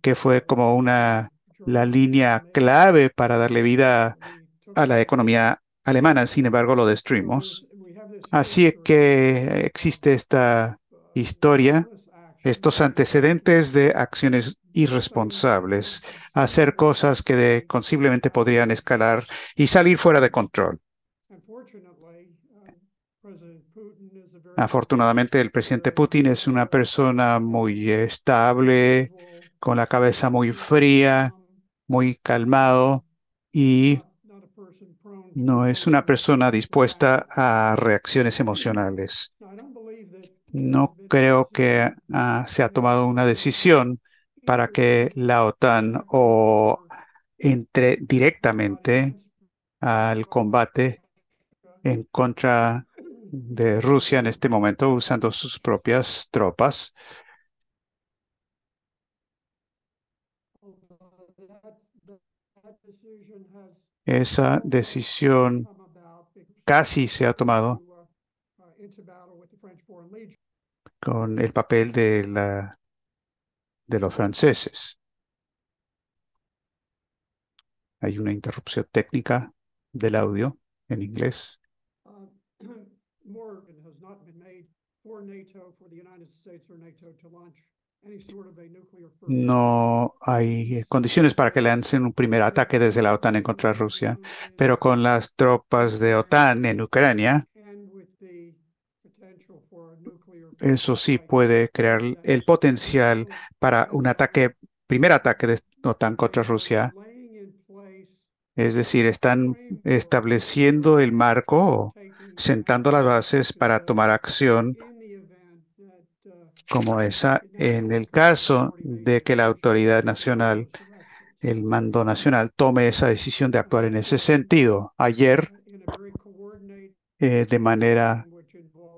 que fue como una, la línea clave para darle vida a la economía alemana. Sin embargo, lo destruimos. Así es que existe esta historia, estos antecedentes de acciones irresponsables, hacer cosas que de, podrían escalar y salir fuera de control. Afortunadamente, el presidente Putin es una persona muy estable, con la cabeza muy fría, muy calmado y no es una persona dispuesta a reacciones emocionales. No creo que ah, se ha tomado una decisión para que la OTAN o entre directamente al combate en contra de Rusia en este momento usando sus propias tropas esa decisión casi se ha tomado con el papel de, la, de los franceses. Hay una interrupción técnica del audio en inglés no hay condiciones para que lancen un primer ataque desde la OTAN en contra de Rusia, mm. pero con las tropas de OTAN en Ucrania, eso sí puede crear el potencial para un ataque, primer ataque de OTAN contra Rusia. Es decir, están estableciendo el marco, sentando las bases para tomar acción como esa en el caso de que la autoridad nacional, el mando nacional, tome esa decisión de actuar en ese sentido. Ayer, eh, de manera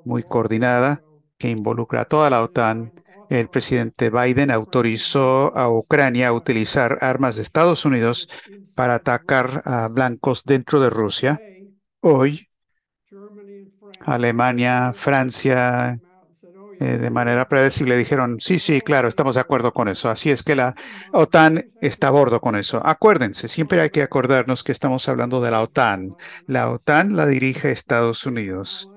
muy coordinada, que involucra a toda la OTAN, el presidente Biden autorizó a Ucrania a utilizar armas de Estados Unidos para atacar a blancos dentro de Rusia. Hoy, Alemania, Francia eh, de manera predecible dijeron, sí, sí, claro, estamos de acuerdo con eso. Así es que la OTAN está a bordo con eso. Acuérdense, siempre hay que acordarnos que estamos hablando de la OTAN. La OTAN la dirige Estados Unidos.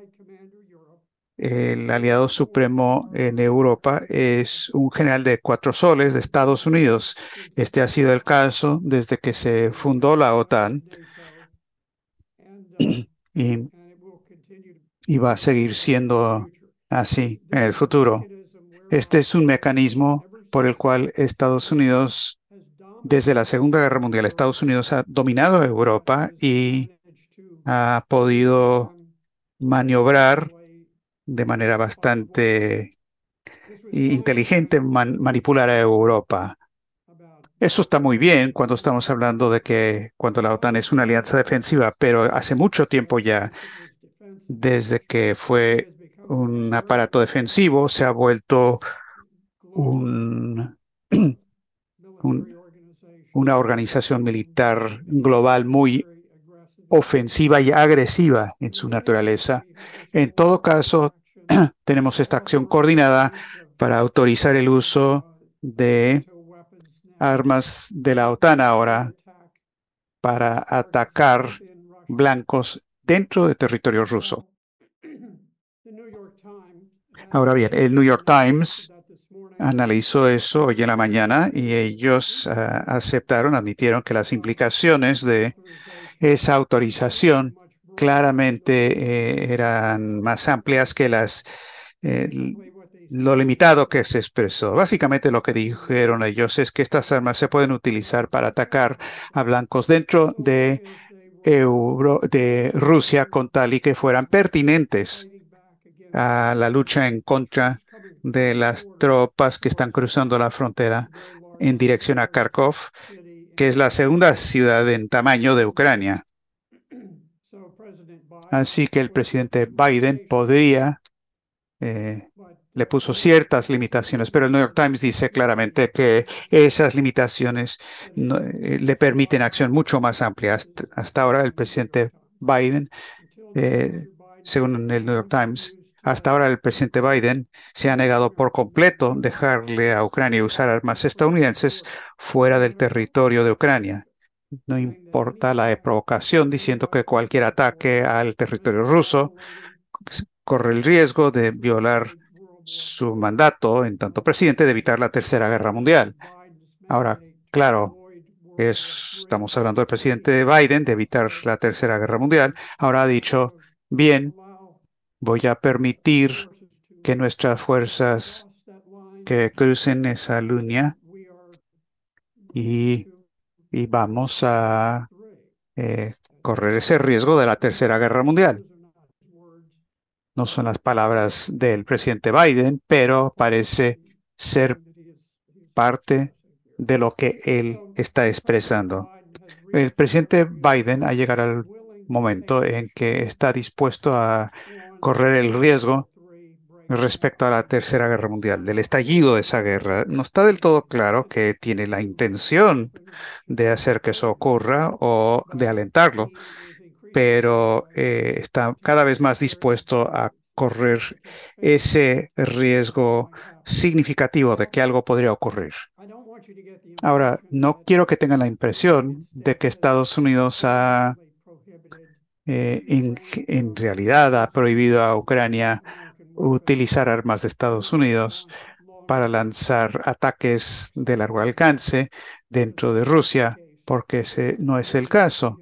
El aliado supremo en Europa es un general de cuatro soles de Estados Unidos. Este ha sido el caso desde que se fundó la OTAN. y va a seguir siendo así en el futuro. Este es un mecanismo por el cual Estados Unidos, desde la Segunda Guerra Mundial, Estados Unidos ha dominado Europa y ha podido maniobrar de manera bastante inteligente, manipular a Europa. Eso está muy bien cuando estamos hablando de que cuando la OTAN es una alianza defensiva, pero hace mucho tiempo ya, desde que fue un aparato defensivo, se ha vuelto una organización militar global muy ofensiva y agresiva en su naturaleza. En todo caso, tenemos esta acción coordinada para autorizar el uso de armas de la OTAN ahora para atacar blancos dentro de territorio ruso. Ahora bien, el New York Times analizó eso hoy en la mañana y ellos eh, aceptaron, admitieron que las implicaciones de esa autorización claramente eh, eran más amplias que las eh, lo limitado que se expresó. Básicamente lo que dijeron ellos es que estas armas se pueden utilizar para atacar a blancos dentro de Rusia con tal y que fueran pertinentes a la lucha en contra de las tropas que están cruzando la frontera en dirección a Kharkov, que es la segunda ciudad en tamaño de Ucrania. Así que el presidente Biden podría, eh, le puso ciertas limitaciones, pero el New York Times dice claramente que esas limitaciones eh, le permiten acción mucho más amplia. Hasta, ahora el presidente Biden, eh, según el New York Times, hasta ahora el presidente Biden se ha negado por completo dejarle a Ucrania usar armas estadounidenses fuera del territorio de Ucrania. No importa la provocación, diciendo que cualquier ataque al territorio ruso corre el riesgo de violar su mandato en tanto presidente de evitar la tercera guerra mundial. Ahora, claro, estamos hablando del presidente Biden de evitar la tercera guerra mundial. Ahora ha dicho, bien, Voy a permitir que nuestras fuerzas que crucen esa línea y, y vamos a eh, correr ese riesgo de la Tercera Guerra Mundial. No son las palabras del presidente Biden, pero parece ser parte de lo que él está expresando. El presidente Biden ha llegado al momento en que está dispuesto a correr el riesgo respecto a la Tercera Guerra Mundial, del estallido de esa guerra. No está del todo claro que tiene la intención de hacer que eso ocurra o de alentarlo, pero eh, está cada vez más dispuesto a correr ese riesgo significativo de que algo podría ocurrir. Ahora, no quiero que tengan la impresión de que Estados Unidos ha eh, en, realidad ha prohibido a Ucrania utilizar armas de Estados Unidos para lanzar ataques de largo alcance dentro de Rusia, porque ese no es el caso.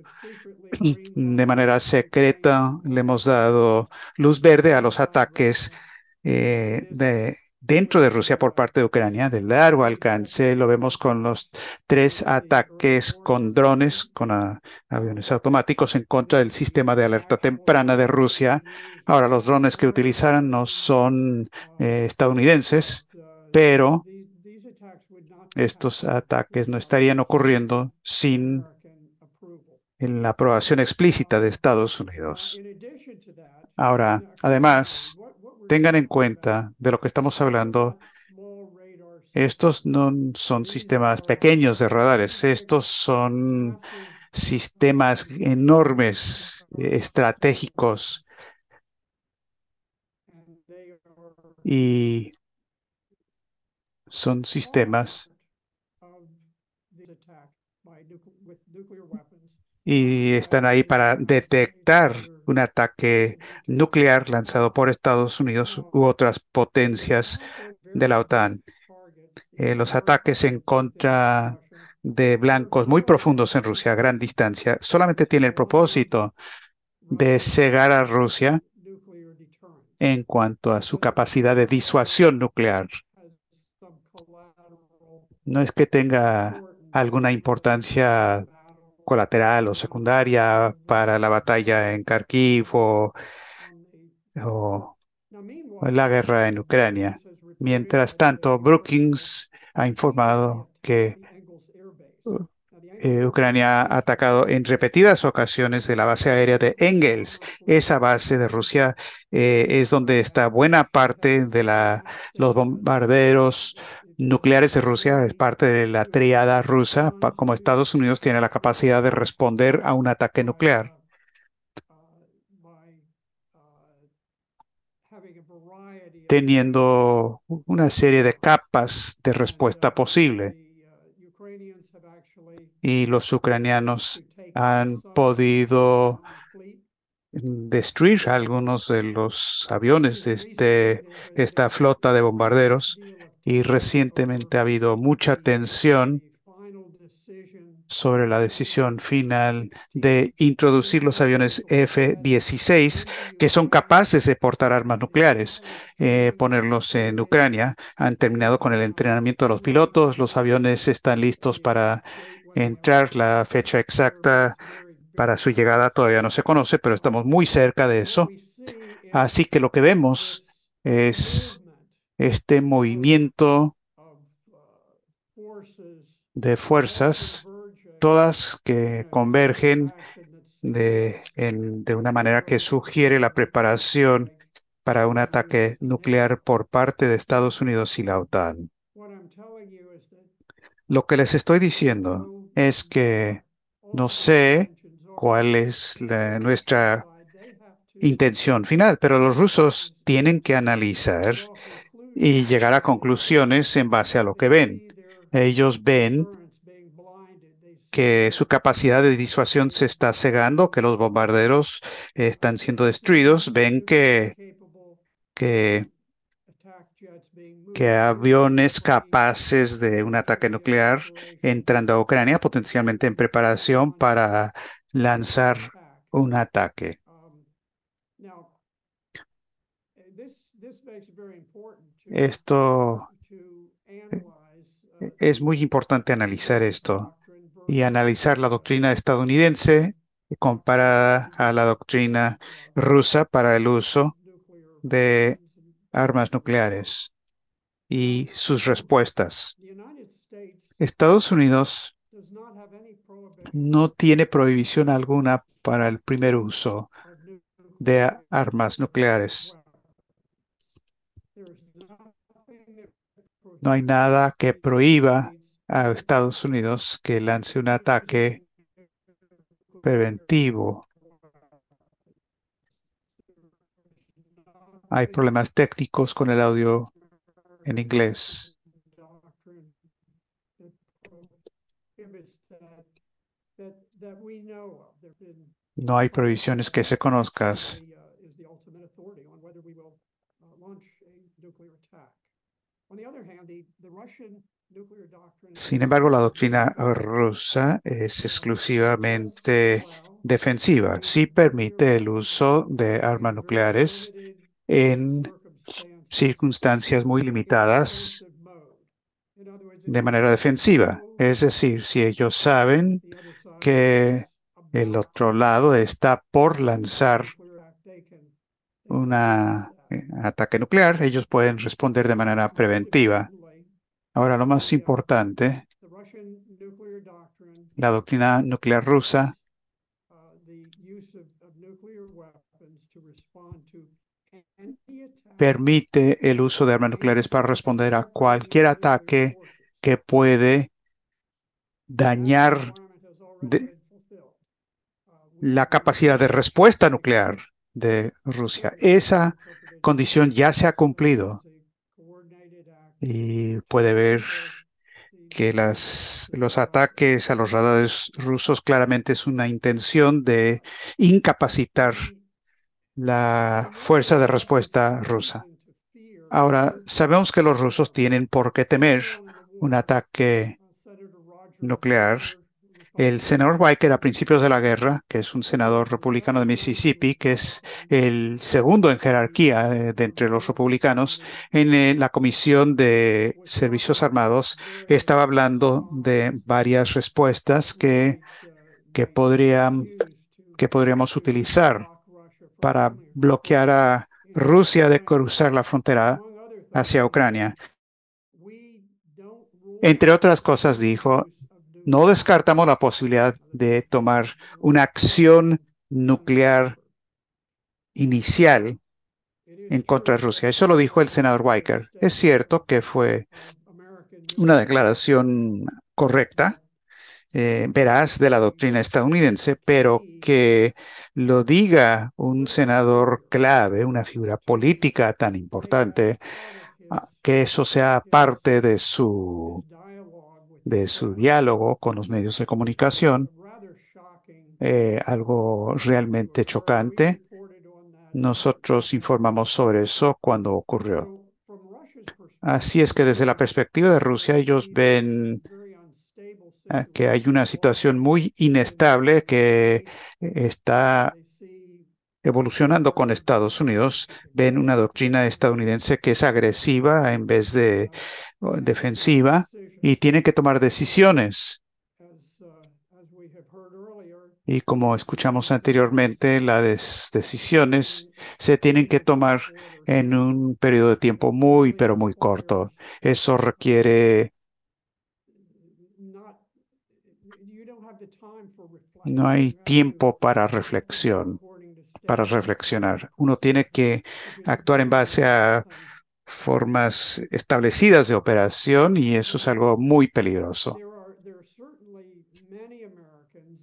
De manera secreta le hemos dado luz verde a los ataques eh, de dentro de Rusia por parte de Ucrania del largo alcance. Lo vemos con los tres ataques con drones, con aviones automáticos en contra del sistema de alerta temprana de Rusia. Ahora, los drones que utilizaron no son eh, estadounidenses, pero estos ataques no estarían ocurriendo sin la aprobación explícita de Estados Unidos. Ahora, además, tengan en cuenta de lo que estamos hablando, estos no son sistemas pequeños de radares, estos son sistemas enormes, estratégicos. Y son sistemas y están ahí para detectar un ataque nuclear lanzado por Estados Unidos u otras potencias de la OTAN. Eh, los ataques en contra de blancos muy profundos en Rusia a gran distancia solamente tienen el propósito de cegar a Rusia en cuanto a su capacidad de disuasión nuclear. No es que tenga alguna importancia colateral o secundaria para la batalla en Kharkiv o, la guerra en Ucrania. Mientras tanto, Brookings ha informado que eh, Ucrania ha atacado en repetidas ocasiones de la base aérea de Engels. Esa base de Rusia eh, es donde está buena parte de la, los bombarderos nucleares de Rusia es parte de la triada rusa, como Estados Unidos tiene la capacidad de responder a un ataque nuclear. teniendo una serie de capas de respuesta posible. Y los ucranianos han podido destruir algunos de los aviones de, este, esta flota de bombarderos y recientemente ha habido mucha tensión sobre la decisión final de introducir los aviones F-16 que son capaces de portar armas nucleares, eh, ponerlos en Ucrania. Han terminado con el entrenamiento de los pilotos, los aviones están listos para entrar. La fecha exacta para su llegada todavía no se conoce, pero estamos muy cerca de eso. Así que lo que vemos es este movimiento de fuerzas, todas que convergen de, una manera que sugiere la preparación para un ataque nuclear por parte de Estados Unidos y la OTAN. Lo que les estoy diciendo es que no sé cuál es nuestra intención final, pero los rusos tienen que analizar y llegar a conclusiones en base a lo que ven. Ellos ven que su capacidad de disuasión se está cegando, que los bombarderos están siendo destruidos, ven que, que, aviones capaces de un ataque nuclear entrando a Ucrania, potencialmente en preparación para lanzar un ataque. Esto e-, es muy importante analizar esto y analizar la doctrina estadounidense comparada a la doctrina rusa para el uso de armas nucleares y sus respuestas. Estados Unidos no tiene prohibición alguna para el primer uso de armas nucleares No hay nada que prohíba a Estados Unidos que lance un ataque preventivo. Hay problemas técnicos con el audio en inglés. No hay prohibiciones que se conozcas Sin embargo, la doctrina rusa es exclusivamente defensiva. Sí permite el uso de armas nucleares en circunstancias muy limitadas de manera defensiva. Es decir, si ellos saben que el otro lado está por lanzar un eh, ataque nuclear, ellos pueden responder de manera preventiva. Ahora, lo más importante, la doctrina nuclear rusa, permite el uso de armas nucleares para responder a cualquier ataque que puede dañar la capacidad de respuesta nuclear de Rusia. Esa condición ya se ha cumplido y puede ver que los ataques a los radares rusos claramente es una intención de incapacitar la fuerza de respuesta rusa. Ahora, sabemos que los rusos tienen por qué temer un ataque nuclear el senador Biker a principios de la guerra, que es un senador republicano de Mississippi, que es el segundo en jerarquía eh, de entre los republicanos, en eh, la Comisión de Servicios Armados estaba hablando de varias respuestas que, que, podrían, que podríamos utilizar para bloquear a Rusia de cruzar la frontera hacia Ucrania. Entre otras cosas, dijo, no descartamos la posibilidad de tomar una acción nuclear inicial en contra de Rusia. Eso lo dijo el senador Weicker. Es cierto que fue una declaración correcta, eh, veraz de la doctrina estadounidense, pero que lo diga un senador clave, una figura política tan importante, ah, que eso sea parte de su de su diálogo con los medios de comunicación, eh, algo realmente chocante. Nosotros informamos sobre eso cuando ocurrió. Así es que desde la perspectiva de Rusia, ellos ven ah, que hay una situación muy inestable que está evolucionando con Estados Unidos, ven una doctrina estadounidense que es agresiva en vez de defensiva y tienen que tomar decisiones. Y como escuchamos anteriormente, las decisiones se tienen que tomar en un periodo de tiempo muy, pero muy corto. Eso requiere... No hay tiempo para reflexión para reflexionar. Uno tiene que actuar en base a formas establecidas de operación y eso es algo muy peligroso.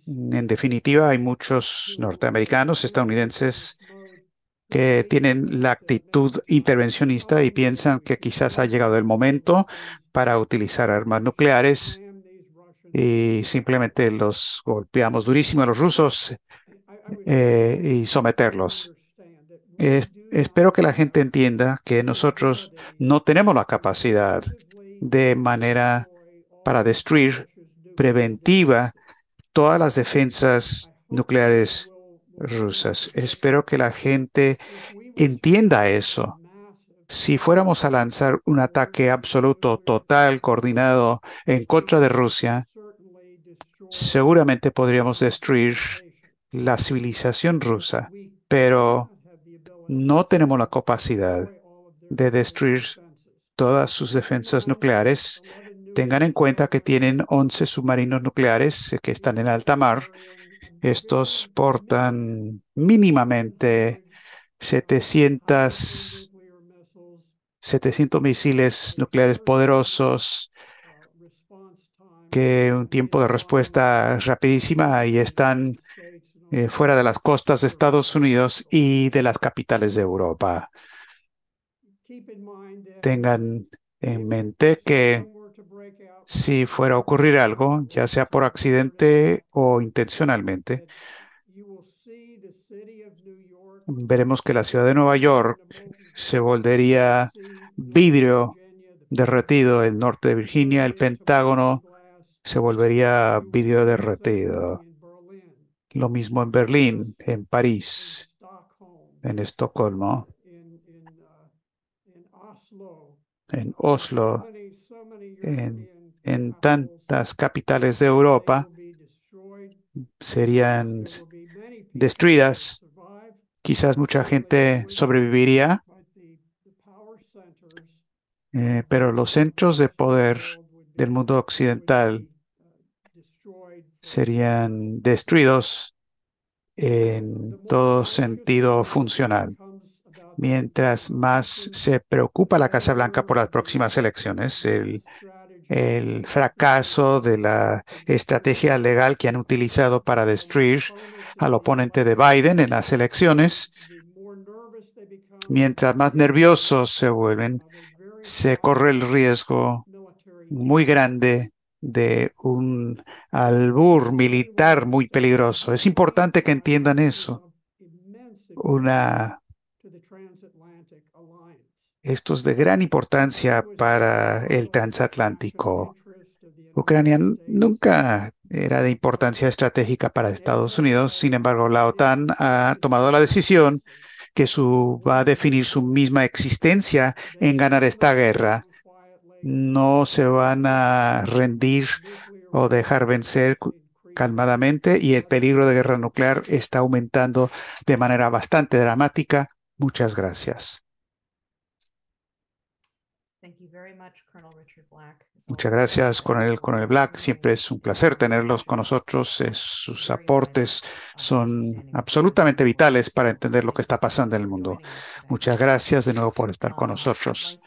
En definitiva, hay muchos norteamericanos, estadounidenses, que tienen la actitud intervencionista y piensan que quizás ha llegado el momento para utilizar armas nucleares y simplemente los golpeamos durísimo a los rusos eh, y someterlos. espero que la gente entienda que nosotros no tenemos la capacidad de manera para destruir preventiva todas las defensas nucleares rusas. Espero que la gente entienda eso. Si fuéramos a lanzar un ataque absoluto, total, coordinado en contra de Rusia, seguramente podríamos destruir la civilización rusa, pero no tenemos la capacidad de destruir todas sus defensas nucleares. Tengan en cuenta que tienen 11 submarinos nucleares que están en alta mar. Estos portan mínimamente 700, 700 misiles nucleares poderosos que un tiempo de respuesta rapidísima y están eh, fuera de las costas de Estados Unidos y de las capitales de Europa. Tengan en mente que si fuera a ocurrir algo, ya sea por accidente o intencionalmente, veremos que la ciudad de Nueva York se volvería vidrio derretido, el norte de Virginia, el Pentágono se volvería vidrio derretido. Lo mismo en Berlín, en París, en Estocolmo, uh, en Oslo, en, tantas capitales de Europa, serían destruidas. Quizás mucha gente sobreviviría, eh, pero los centros de poder del mundo occidental serían destruidos en todo sentido funcional. Mientras más se preocupa la Casa Blanca por las próximas elecciones, el, fracaso de la estrategia legal que han utilizado para destruir al oponente de Biden en las elecciones, mientras más nerviosos se vuelven, se corre el riesgo muy grande de un albur militar muy peligroso. Es importante que entiendan eso. Una, esto es de gran importancia para el transatlántico. Ucrania nunca era de importancia estratégica para Estados Unidos, sin embargo, la OTAN ha tomado la decisión que su, va a definir su misma existencia en ganar esta guerra no se van a rendir o dejar vencer calmadamente y el peligro de guerra nuclear está aumentando de manera bastante dramática. Muchas gracias. Muchas gracias, Coronel, Black. Siempre es un placer tenerlos con nosotros. sus aportes son absolutamente vitales para entender lo que está pasando en el mundo. Muchas gracias de nuevo por estar um, con nosotros.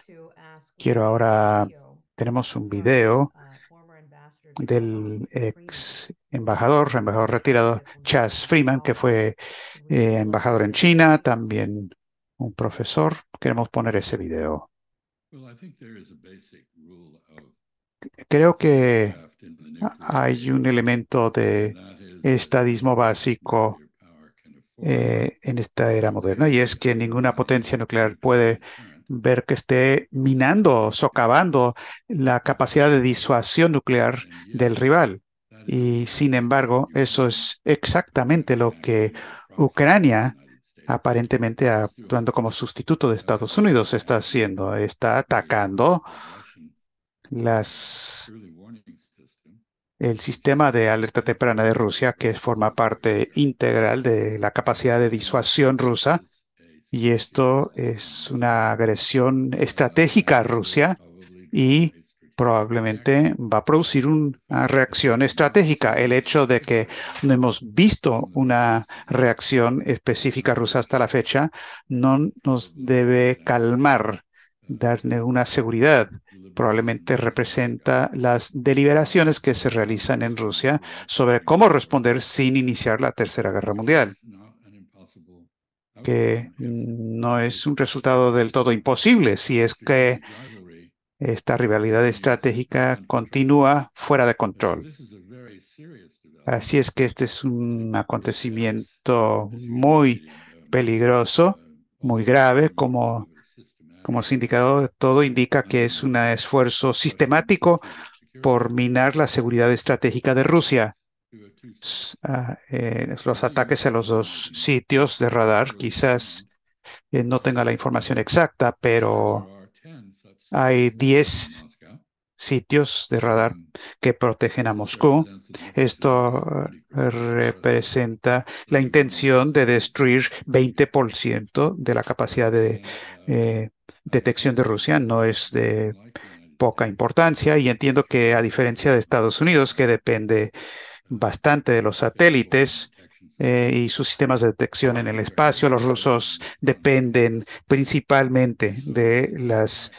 Quiero ahora, tenemos un video uh, del ex embajador, uh, embajador retirado Chas Freeman, que fue eh, embajador en China, también un profesor. Queremos poner ese video. Creo que hay un elemento de estadismo básico eh, en esta era moderna y es que ninguna potencia nuclear puede ver que esté minando, socavando la capacidad de disuasión nuclear del rival. Y sin embargo, eso es exactamente lo que Ucrania, aparentemente actuando como sustituto de Estados Unidos, está haciendo. Está atacando las el sistema de alerta temprana de Rusia, que forma parte integral de la capacidad de disuasión rusa, y esto es una agresión estratégica a Rusia y probablemente va a producir una reacción estratégica. El hecho de que no hemos visto una reacción específica rusa hasta la fecha no nos debe calmar, darle una seguridad. Probablemente representa las deliberaciones que se realizan en Rusia sobre cómo responder sin iniciar la Tercera Guerra Mundial que no es un resultado del todo imposible si es que esta rivalidad estratégica continúa fuera de control. Así es que este es un acontecimiento muy peligroso, muy grave, como, como indicado, todo indica que es un esfuerzo sistemático por minar la seguridad estratégica de Rusia Ah, eh, los ataques a los dos sitios de radar. Quizás eh, no tenga la información exacta, pero hay 10 sitios de radar que protegen a Moscú. Esto eh, representa la intención de destruir 20% de la capacidad de detección de Rusia. No es de poca importancia y entiendo que a diferencia de Estados Unidos, que depende bastante de los satélites eh, y sus sistemas de detección en el espacio. Los rusos dependen principalmente de las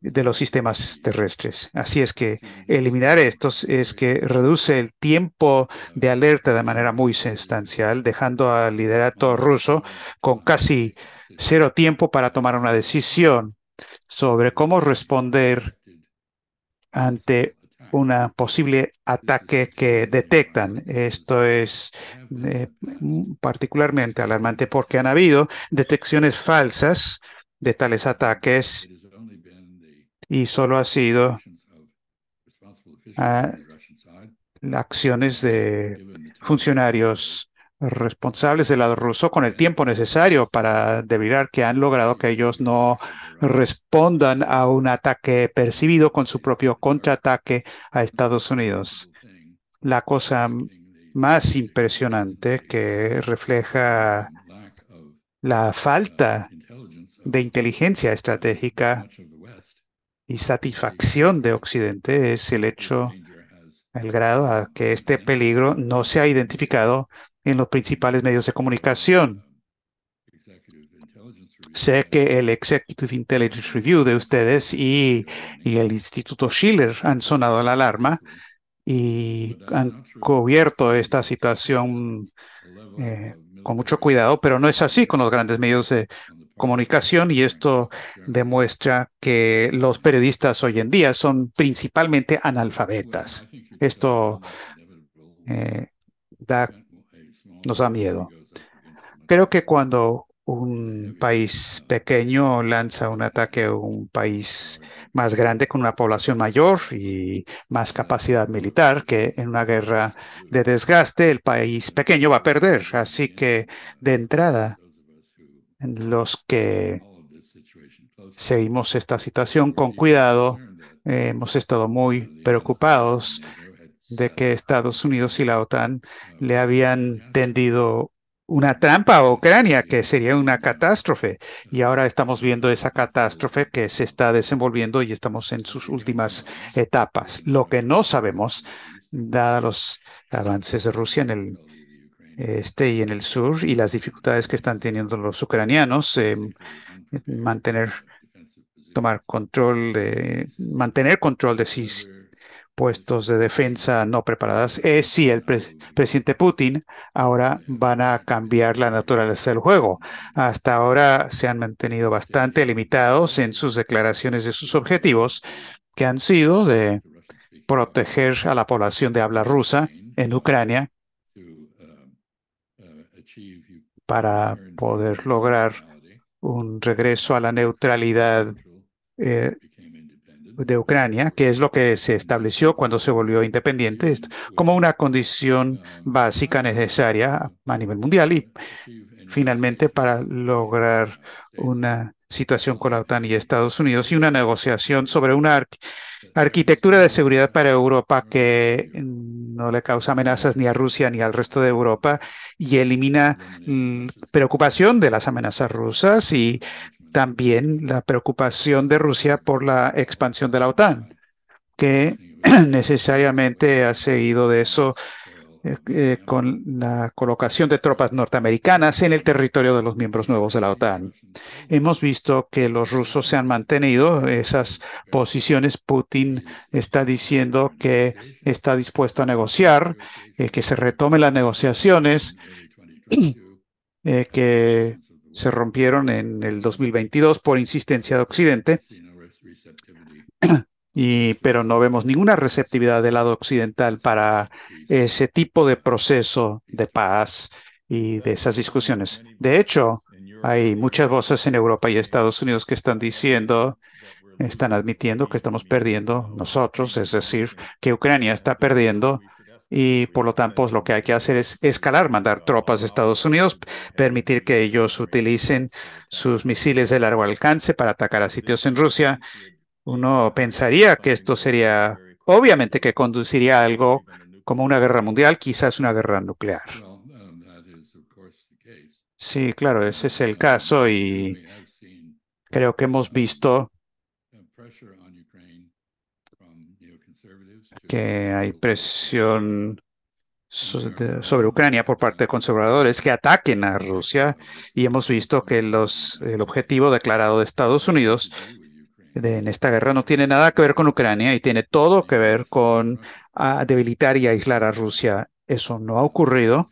de los sistemas terrestres. Así es que eliminar estos es que reduce el tiempo de alerta de manera muy sustancial, dejando al liderato ruso con casi cero tiempo para tomar una decisión sobre cómo responder ante un posible ataque que detectan. Esto es eh, particularmente alarmante porque han habido detecciones falsas de tales ataques y solo ha sido ah, acciones de funcionarios responsables del lado ruso con el tiempo necesario para debilar que han logrado que ellos no respondan a un ataque percibido con su propio contraataque a Estados Unidos. La cosa más impresionante que refleja la falta de inteligencia estratégica y satisfacción de Occidente es el hecho, el grado a que este peligro no se ha identificado en los principales medios de comunicación Sé que el Executive Intelligence Review de ustedes y, el Instituto Schiller han sonado la alarma y han cubierto esta situación eh, con mucho cuidado, pero no es así con los grandes medios de comunicación y esto demuestra que los periodistas hoy en día son principalmente analfabetas. Esto eh, nos da miedo. Creo que cuando un país pequeño lanza un ataque a un país más grande con una población mayor y más capacidad militar, que en una guerra de desgaste el país pequeño va a perder. Así que de entrada, los que seguimos esta situación con cuidado, hemos estado muy preocupados de que Estados Unidos y la OTAN le habían tendido una trampa a Ucrania, que sería una catástrofe. Y ahora estamos viendo esa catástrofe que se está desenvolviendo y estamos en sus últimas etapas. Lo que no sabemos, dada los avances de Rusia en el este y en el sur y las dificultades que están teniendo los ucranianos, en mantener tomar control de mantener control de, puestos de defensa no preparadas es eh, si el presidente Putin ahora van a cambiar la naturaleza del juego. Hasta ahora se han mantenido bastante limitados en sus declaraciones de sus objetivos, que han sido de proteger a la población de habla rusa en Ucrania para poder lograr un regreso a la neutralidad eh, de Ucrania, que es lo que se estableció cuando se volvió independiente, como una condición básica necesaria a nivel mundial y finalmente para lograr una situación con la OTAN y Estados Unidos y una negociación sobre una arquitectura de seguridad para Europa que no le causa amenazas ni a Rusia ni al resto de Europa y elimina preocupación de las amenazas rusas y también la preocupación de Rusia por la expansión de la OTAN, que necesariamente ha seguido de eso eh, eh, con la colocación de tropas norteamericanas en el territorio de los miembros nuevos de la OTAN. Hemos visto que los rusos se han mantenido esas posiciones. Putin está diciendo que está dispuesto a negociar, eh, que se retomen las negociaciones, que se rompieron en el 2022 por insistencia de Occidente, y, pero no vemos ninguna receptividad del lado occidental para ese tipo de proceso de paz y de esas discusiones. De hecho, hay muchas voces en Europa y Estados Unidos que están diciendo, están admitiendo que estamos perdiendo nosotros, es decir, que Ucrania está perdiendo y por lo tanto, pues, lo que hay que hacer es escalar, mandar tropas a Estados Unidos, permitir que ellos utilicen sus misiles de largo alcance para atacar a sitios en Rusia. Uno pensaría que esto sería, obviamente, que conduciría a algo como una guerra mundial, quizás una guerra nuclear. Sí, claro, ese es el caso y creo que hemos visto que hay presión sobre Ucrania por parte de conservadores que ataquen a Rusia y hemos visto que los, el objetivo declarado de Estados Unidos de, en esta guerra no tiene nada que ver con Ucrania y tiene todo que ver con ah, debilitar y aislar a Rusia. Eso no ha ocurrido.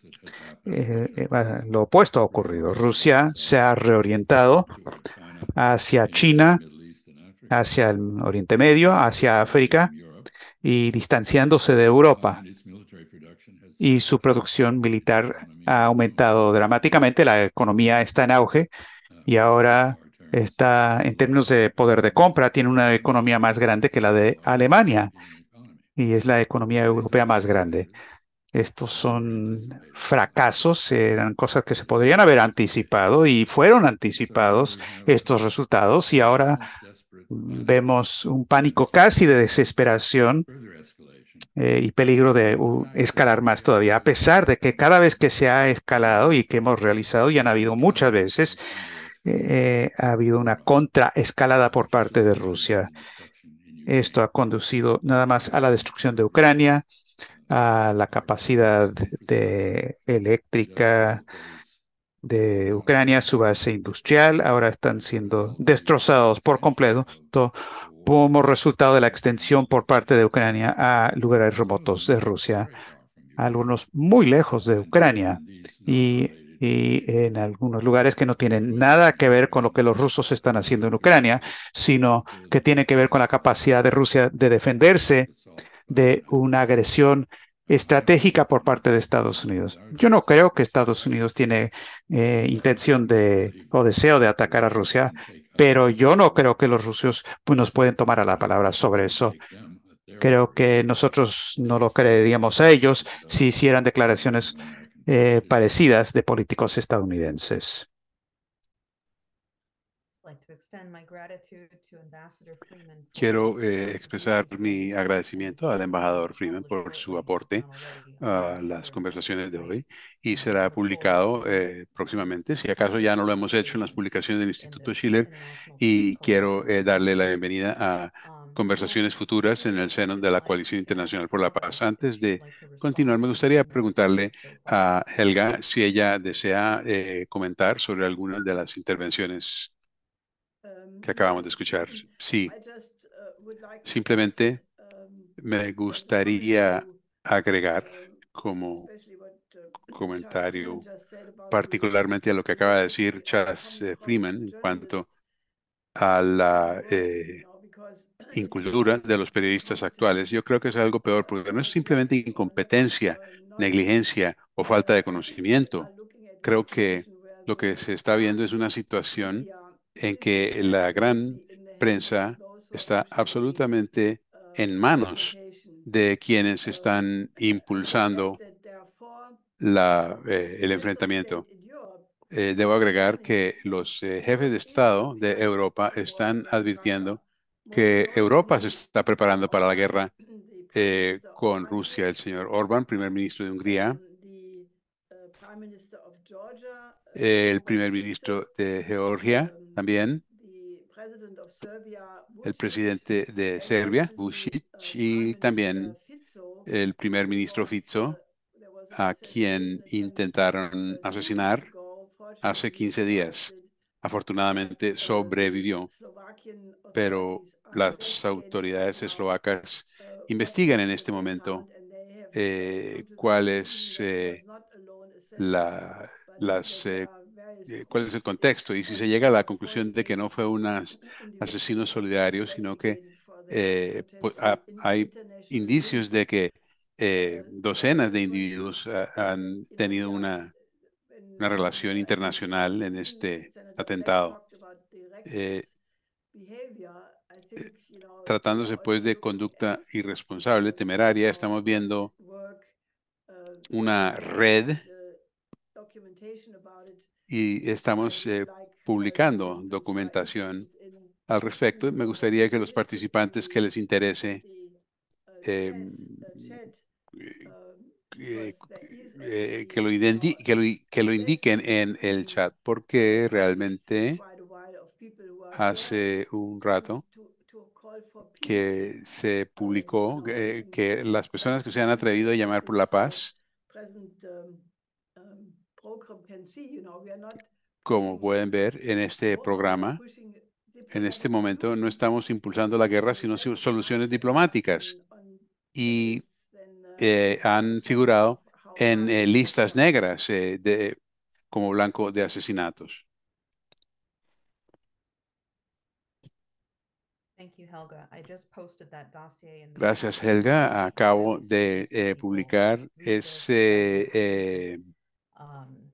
Eh, eh, lo opuesto ha ocurrido. Rusia se ha reorientado hacia China, hacia el Oriente Medio, hacia África y distanciándose de Europa. Y su producción militar ha aumentado dramáticamente, la economía está en auge y ahora está, en términos de poder de compra, tiene una economía más grande que la de Alemania y es la economía europea más grande. Estos son fracasos, eran cosas que se podrían haber anticipado y fueron anticipados estos resultados y ahora vemos un pánico casi de desesperación eh, y peligro de escalar más todavía, a pesar de que cada vez que se ha escalado y que hemos realizado, y han habido muchas veces, eh, ha habido una contraescalada por parte de Rusia. Esto ha conducido nada más a la destrucción de Ucrania, a la capacidad eléctrica, de Ucrania, su base industrial, ahora están siendo destrozados por completo como resultado de la extensión por parte de Ucrania a lugares remotos de Rusia, algunos muy lejos de Ucrania y, en algunos lugares que no tienen nada que ver con lo que los rusos están haciendo en Ucrania, sino que tiene que ver con la capacidad de Rusia de defenderse de una agresión estratégica por parte de Estados Unidos. Yo no creo que Estados Unidos tiene eh, intención de o deseo de atacar a Rusia, pero yo no creo que los rusos pues, nos pueden tomar a la palabra sobre eso. Creo que nosotros no lo creeríamos a ellos si hicieran declaraciones eh, parecidas de políticos estadounidenses. Quiero eh, expresar mi agradecimiento al embajador Freeman por su aporte a las conversaciones de hoy y será publicado eh, próximamente, si acaso ya no lo hemos hecho en las publicaciones del Instituto Schiller y quiero eh, darle la bienvenida a um, conversaciones futuras en el seno de la Coalición Internacional por la Paz. Antes de continuar, me gustaría preguntarle a Helga si ella desea comentar sobre algunas de las intervenciones que acabamos de escuchar. Sí, simplemente me gustaría agregar como comentario, particularmente a lo que acaba de decir Charles eh, Freeman en cuanto a la eh, incultura de los periodistas actuales. Yo creo que es algo peor, porque no es simplemente incompetencia, negligencia o falta de conocimiento. Creo que lo que se está viendo es una situación en que la gran prensa está absolutamente en manos de quienes están impulsando eh, el enfrentamiento. Eh, debo agregar que los eh, jefes de Estado de Europa están advirtiendo que Europa se está preparando para la guerra con Rusia. El señor Orbán, primer ministro de Hungría, el primer ministro de Georgia, también el presidente de Serbia, Vucic, y también el primer ministro Fizzo, a quien intentaron asesinar hace 15 días. Afortunadamente sobrevivió, pero las autoridades eslovacas investigan en este momento eh, cuáles eh, la, las eh, cuál es el contexto y si se llega a la conclusión de que no fue un asesino solidario, sino que eh, pues, hay indicios de que eh, docenas de individuos eh, han tenido una, relación internacional en este atentado. tratándose pues de conducta irresponsable, temeraria, estamos viendo una red y estamos eh, publicando documentación al respecto. Me gustaría que los participantes que les interese eh, eh, que, que lo indiquen en el chat, porque realmente hace un rato que se publicó que las personas que se han atrevido a llamar por la paz como pueden ver en este programa, en este momento no estamos impulsando la guerra, sino soluciones diplomáticas. Y uh, eh, han figurado en eh, listas negras eh, de, como blanco de asesinatos. Gracias, Helga. Acabo de publicar ese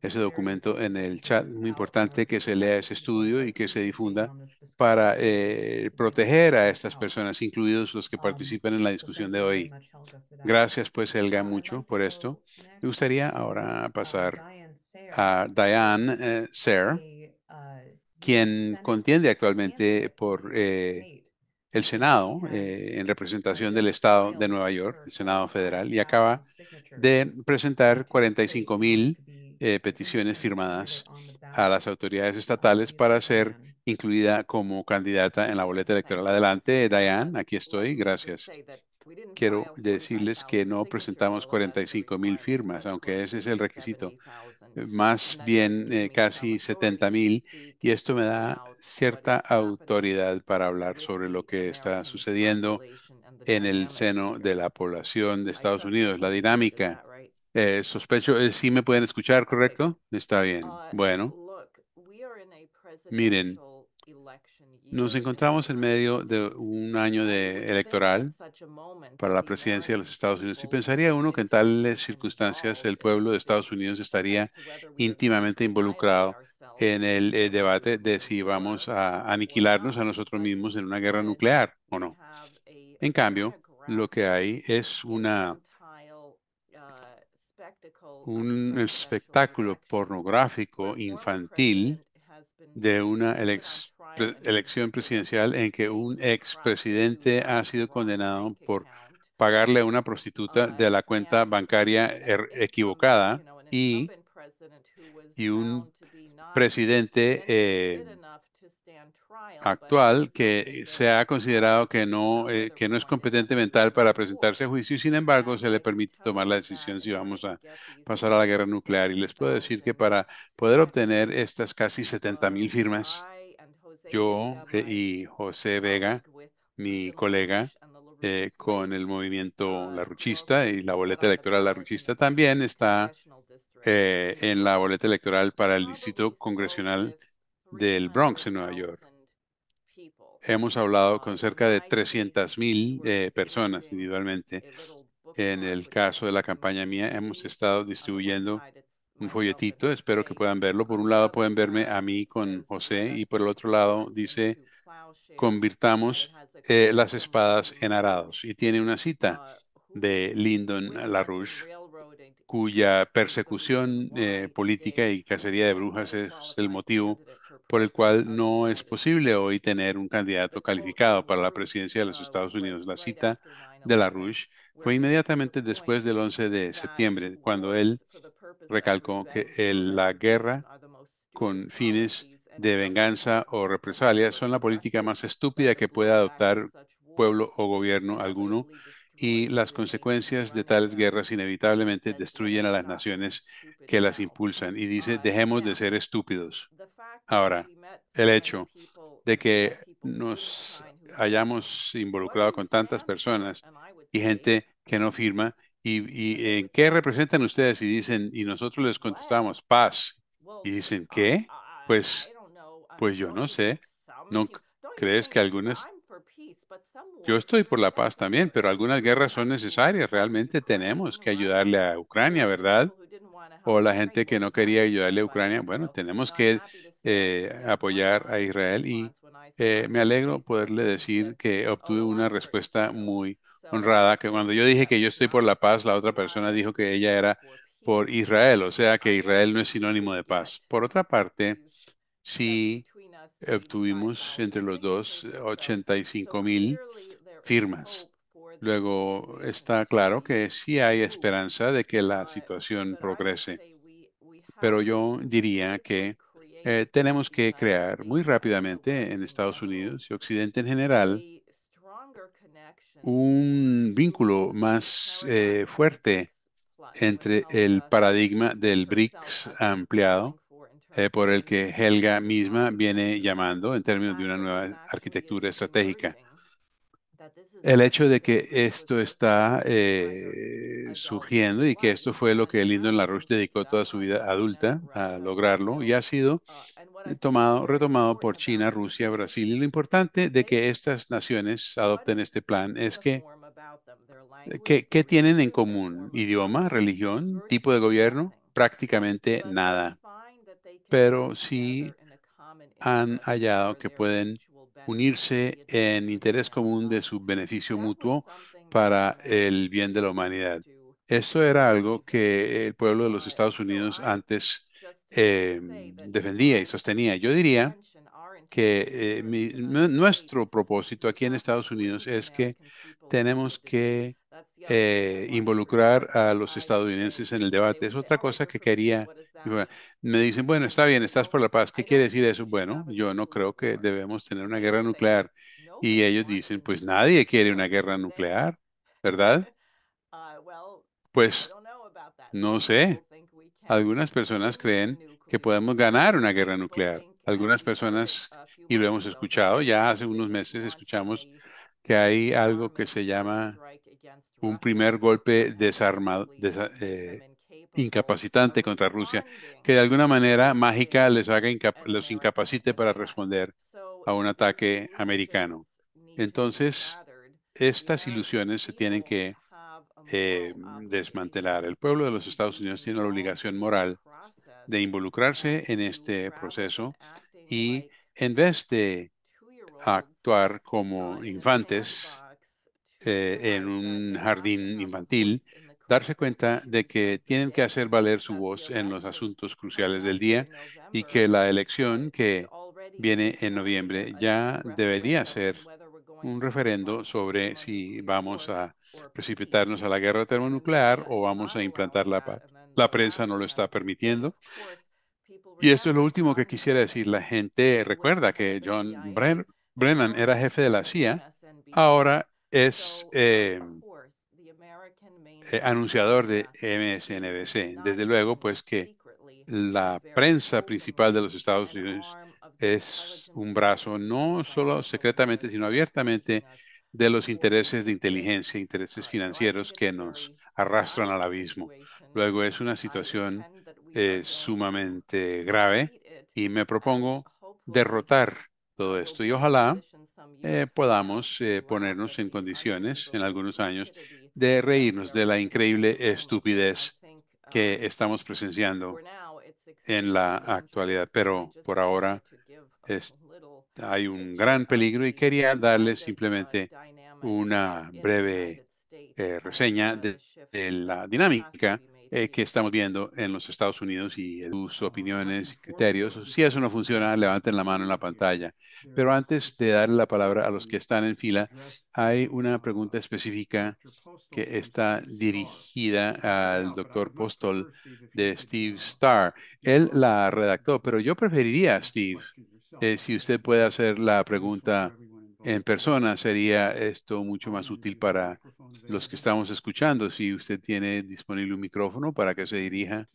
ese documento en el chat. Muy importante que se lea ese estudio y que se difunda para eh, proteger a estas personas, incluidos los que participan en la discusión de hoy. Gracias, pues, Helga, mucho por esto. Me gustaría ahora pasar a Diane eh, Ser, quien contiende actualmente por eh, el Senado en representación del Estado de Nueva York, el Senado Federal, y acaba de presentar 45 mil eh, peticiones firmadas a las autoridades estatales ah, para ser incluida como candidata en la boleta electoral. Adelante, Diane, aquí estoy, gracias. Quiero decirles que no presentamos 45 mil firmas, aunque ese es el requisito, eh, más bien eh, casi 70 mil, y esto me da cierta autoridad para hablar sobre lo que está sucediendo en el seno de la población de Estados Unidos, la dinámica eh, sospecho, eh, sí me pueden escuchar, ¿correcto? Está bien. Uh, bueno, miren, nos encontramos en medio de un año de electoral para la presidencia de los Estados Unidos y pensaría uno que en tales circunstancias el pueblo de Estados Unidos estaría íntimamente involucrado en el eh, debate de si vamos a aniquilarnos a nosotros mismos en una guerra nuclear o no. En cambio, lo que hay es una un espectáculo pornográfico infantil de una elección presidencial en que un expresidente ha sido condenado por pagarle a una prostituta uh, de la cuenta bancaria er, equivocada y, y un presidente actual que se ha considerado que no, eh, que no es competente mental para presentarse a juicio y sin embargo se le permite tomar la decisión si vamos a pasar a la guerra nuclear. Y les puedo decir que para poder obtener estas casi 70 mil firmas, yo eh, y José Vega, mi colega, eh, con el movimiento larruchista y la boleta electoral larruchista también está en la boleta electoral para el distrito congresional del Bronx en Nueva York. Hemos hablado con cerca de 300.000 eh, personas individualmente. En el caso de la campaña mía, hemos estado distribuyendo un folletito. Espero que puedan verlo. Por un lado, pueden verme a mí con José y por el otro lado dice, convirtamos eh, las espadas en arados. Y tiene una cita de Lyndon LaRouche, cuya persecución eh, política y cacería de brujas es el motivo por el cual no es posible hoy tener un candidato calificado para la presidencia de los Estados Unidos. La cita de la Rouge fue inmediatamente después del 11 de septiembre, cuando él recalcó que la guerra con fines de venganza o represalia son la política más estúpida que puede adoptar pueblo o gobierno alguno y las consecuencias de tales guerras inevitablemente destruyen a las naciones que las impulsan. Y dice, dejemos de ser estúpidos. Ahora, el hecho de que nos hayamos involucrado con tantas personas y gente que no firma, y, en qué representan ustedes? Y dicen, y nosotros les contestamos, paz. Y dicen, ¿qué? Pues, pues yo no sé. ¿No crees que algunas... Yo estoy por la paz también, pero algunas guerras son necesarias. Realmente tenemos que ayudarle a Ucrania, ¿verdad? o la gente que no quería ayudarle a Ucrania. Bueno, tenemos que eh, apoyar a Israel y eh, me alegro poderle decir que obtuve una respuesta muy honrada, que cuando yo dije que yo estoy por la paz, la otra persona dijo que ella era por Israel, o sea que Israel no es sinónimo de paz. Por otra parte, sí obtuvimos entre los dos 85 mil firmas. Luego está claro que sí hay esperanza de que la situación progrese, pero yo diría que eh, tenemos que crear muy rápidamente en Estados Unidos y Occidente en general un vínculo más eh, fuerte entre el paradigma del BRICS ampliado, eh, por el que Helga misma viene llamando en términos de una nueva arquitectura estratégica el hecho de que esto está eh, surgiendo y que esto fue lo que el la LaRouche dedicó toda su vida adulta a lograrlo y ha sido tomado, retomado por China, Rusia, Brasil. Y lo importante de que estas naciones adopten este plan es que ¿Qué, tienen en común? ¿Idioma? ¿Religión? ¿Tipo de gobierno? Prácticamente nada. Pero sí han hallado que pueden unirse en interés común de su beneficio mutuo para el bien de la humanidad. Eso era algo que el pueblo de los Estados Unidos antes eh, defendía y sostenía. Yo diría que eh, nuestro propósito aquí en Estados Unidos es que tenemos que eh, involucrar a los estadounidenses en el debate. Es otra cosa que quería. Me dicen, bueno, está bien, estás por la paz. ¿Qué quiere decir eso? Bueno, yo no creo que debemos tener una guerra nuclear. Y ellos dicen, pues nadie quiere una guerra nuclear, ¿verdad? Pues no sé. Algunas personas creen que podemos ganar una guerra nuclear. Algunas personas, y lo hemos escuchado, ya hace unos meses escuchamos que hay algo que se llama un primer golpe desarmado, eh, incapacitante contra Rusia, que de alguna manera mágica les haga los incapacite para responder a un ataque americano. Entonces, estas ilusiones se tienen que em, desmantelar. El pueblo de los Estados Unidos tiene la obligación moral de involucrarse en este proceso y en vez de actuar como infantes, eh, en un jardín infantil, darse cuenta de que tienen que hacer valer su voz en los asuntos cruciales del día y que la elección que viene en noviembre ya debería ser un referendo sobre si vamos a precipitarnos a la guerra termonuclear o vamos a implantar la paz. La prensa no lo está permitiendo. Y esto es lo último que quisiera decir. La gente recuerda que John Brennan era jefe de la CIA. Ahora es eh, eh, anunciador de MSNBC. Desde luego, pues que la prensa principal de los Estados Unidos es un brazo no solo secretamente, sino abiertamente de los intereses de inteligencia, intereses financieros que nos arrastran al abismo. Luego es una situación eh, sumamente grave y me propongo derrotar todo esto. Y ojalá eh, podamos eh, ponernos en condiciones en algunos años de reírnos de la increíble estupidez que estamos presenciando en la actualidad. Pero por ahora hay un gran peligro y quería darles simplemente una breve eh, reseña de la dinámica eh, que estamos viendo en los Estados Unidos y sus opiniones y criterios. Si eso no funciona, levanten la mano en la pantalla. Pero antes de dar la palabra a los que están en fila, hay una pregunta específica que está dirigida al doctor Postol de Steve Starr. Él la redactó, pero yo preferiría, Steve, eh, si usted puede hacer la pregunta en persona, sería esto mucho más útil para los que estamos escuchando. Si usted tiene disponible un micrófono para que se dirija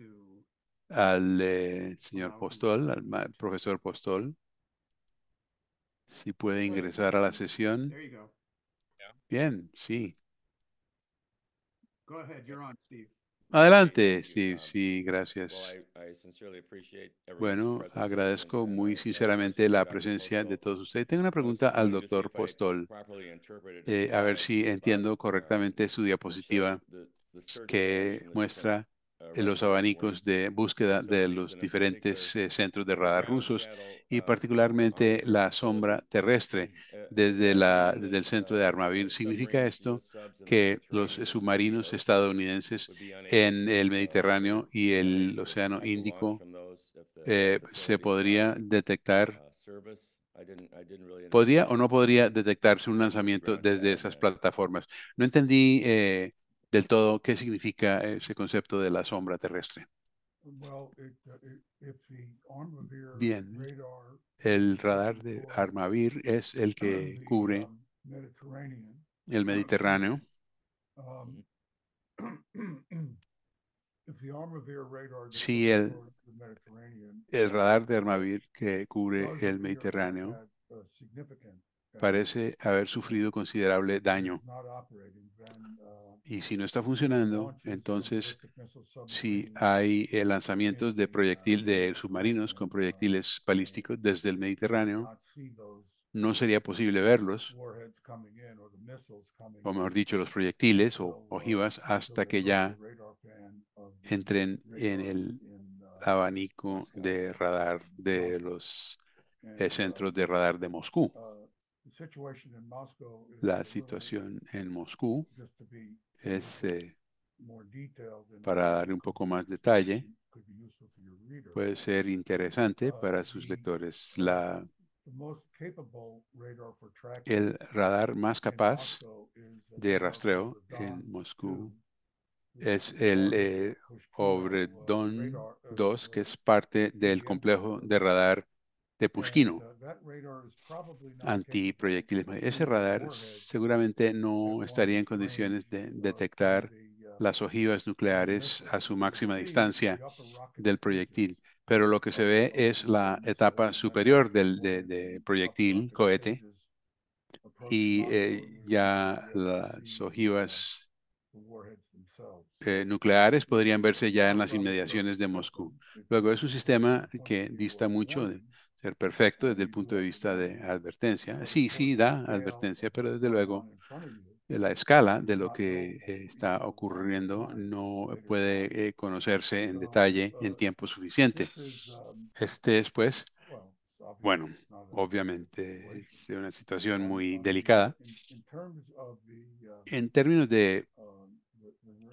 al eh, señor Postol, al profesor Postol. Si puede ingresar a la sesión. Bien, sí. Go ahead, you're on, Steve. Adelante, Sí, um, Sí, gracias. Bueno, agradezco muy uh, sinceramente la presencia de todos ustedes. Tengo una pregunta al doctor Postol, eh, a ver si uh, entiendo uh, correctamente su diapositiva que muestra eh, los abanicos de búsqueda de los diferentes eh, centros de radar rusos y particularmente la sombra terrestre desde, la, desde el centro de Armavir. ¿Significa esto que los submarinos estadounidenses en el Mediterráneo y el Océano Índico eh, se podría detectar? ¿Podría o no podría detectarse un lanzamiento desde esas plataformas? No entendí del todo qué significa ese concepto de la sombra terrestre. Bien, el radar de Armavir es el que cubre um, el Mediterráneo. Um, si el, el uh, radar de Armavir que cubre el Mediterráneo parece haber sufrido considerable daño. Uh, y si no está funcionando, entonces si hay eh, lanzamientos de uh, proyectil de submarinos con proyectiles balísticos desde el Mediterráneo, no sería posible verlos, o mejor dicho, los proyectiles o uh, ojivas, hasta que ya entren en el abanico de radar de los centros de radar de Moscú. La situación en Moscú es, eh, para darle un poco más detalle, puede ser interesante uh, para sus lectores. La, el radar más capaz de rastreo en Moscú es el eh, uh, Obredon 2, uh, que es parte del complejo de radar de Pushkino, uh, antiproyectilismo. Ese radar seguramente no estaría en condiciones de uh, detectar uh, las ojivas nucleares a su máxima distancia del proyectil, pero lo que se ve es la etapa superior del proyectil, cohete, y eh, ya las ojivas eh, nucleares podrían verse ya en las inmediaciones de Moscú. Luego es un sistema que dista mucho de, ser perfecto desde el punto de vista de advertencia. Sí, sí da advertencia, pero desde luego eh, la escala de lo que eh, está ocurriendo no puede eh, conocerse en detalle en tiempo suficiente. Este es, pues, bueno, obviamente es una situación muy delicada. En términos de uh, uh, um,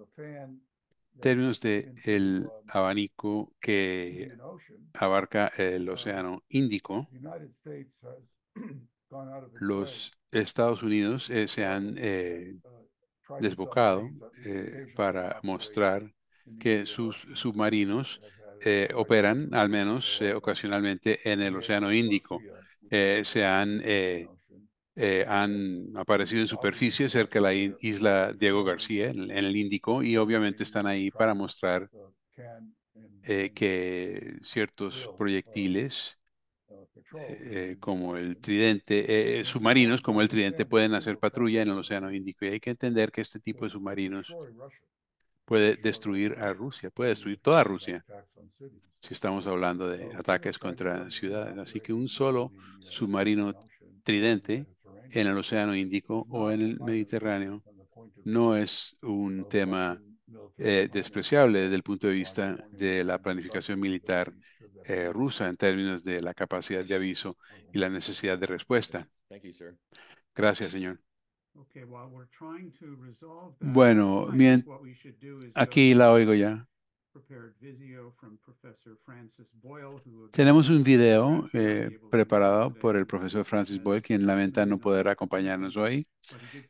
uh, términos de el abanico que abarca el océano Índico, los Estados Unidos eh, se han eh, uh, desbocado eh, para mostrar que sus submarinos operan, al menos uh, ocasionalmente, en el Océano Índico. se han eh, han aparecido en superficie cerca de la isla Diego García, en, el Índico, y obviamente están ahí para mostrar eh, que ciertos proyectiles, eh, como el tridente, submarinos como el tridente pueden hacer patrulla en el Océano Índico. Y hay que entender que este tipo de submarinos puede destruir a Rusia, puede destruir toda Rusia, si estamos hablando de ataques contra ciudades. Así que un solo submarino tridente en el Océano Índico o en el Mediterráneo no es un tema eh, despreciable desde el punto de vista de la planificación militar eh, rusa en términos de la capacidad de aviso y la necesidad de respuesta. Gracias, señor. Bueno, bien, aquí la oigo ya. Tenemos un video eh, preparado por el profesor Francis Boyle, quien lamenta no poder acompañarnos hoy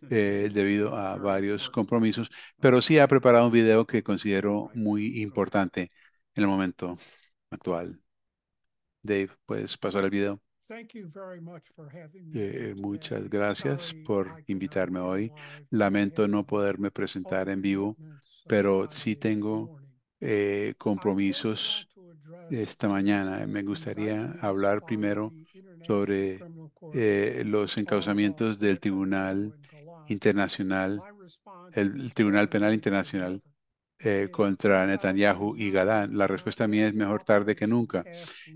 eh, debido a varios compromisos, pero sí ha preparado un video que considero muy importante en el momento actual. Dave, puedes pasar el video. Eh, muchas gracias por invitarme hoy. Lamento no poderme presentar en vivo, pero sí tengo eh, compromisos esta mañana. Me gustaría hablar primero sobre eh, los encauzamientos del Tribunal Internacional, el, Tribunal Penal Internacional eh, contra Netanyahu y Gadán. La respuesta mía es mejor tarde que nunca.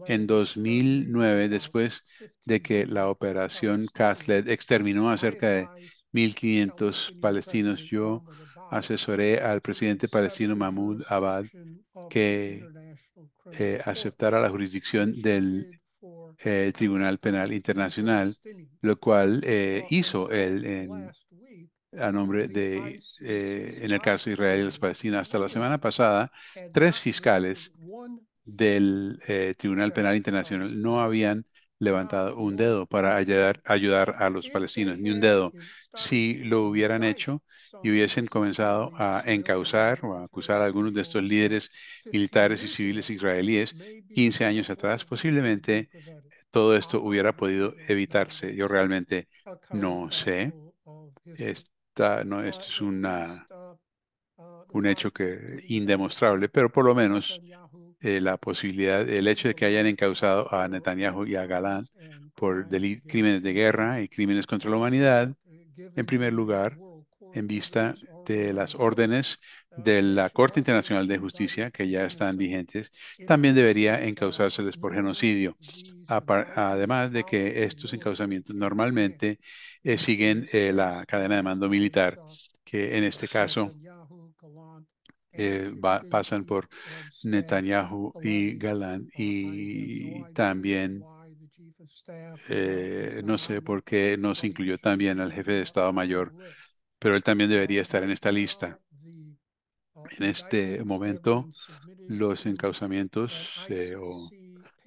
En 2009, después de que la operación Castlet exterminó a cerca de 1.500 palestinos, yo asesoré al presidente palestino Mahmoud Abad que eh, aceptara la jurisdicción del eh, Tribunal Penal Internacional, lo cual eh, hizo él en, a nombre de, en el caso de Israel y los palestinos. Hasta la semana pasada, tres fiscales del Tribunal Penal Internacional no habían levantado un dedo para ayudar, ayudar a los palestinos, ni un dedo. Si lo hubieran hecho y hubiesen comenzado a encauzar o a acusar a algunos de estos líderes militares y civiles israelíes 15 años atrás, posiblemente todo esto hubiera podido evitarse. Yo realmente no sé. Esta, no, esto es una, un hecho que indemostrable, pero por lo menos eh, la posibilidad, el hecho de que hayan encausado a Netanyahu y a Galán por crímenes de guerra y crímenes contra la humanidad, en primer lugar, en vista de las órdenes de la Corte Internacional de Justicia, que ya están vigentes, también debería encausárseles por genocidio. Además de que estos encausamientos normalmente eh, siguen eh, la cadena de mando militar, que en este caso eh, pasan por Netanyahu y Galán y también eh, no sé por qué no se incluyó también al jefe de Estado Mayor, pero él también debería estar en esta lista. Uh, en este momento, los encauzamientos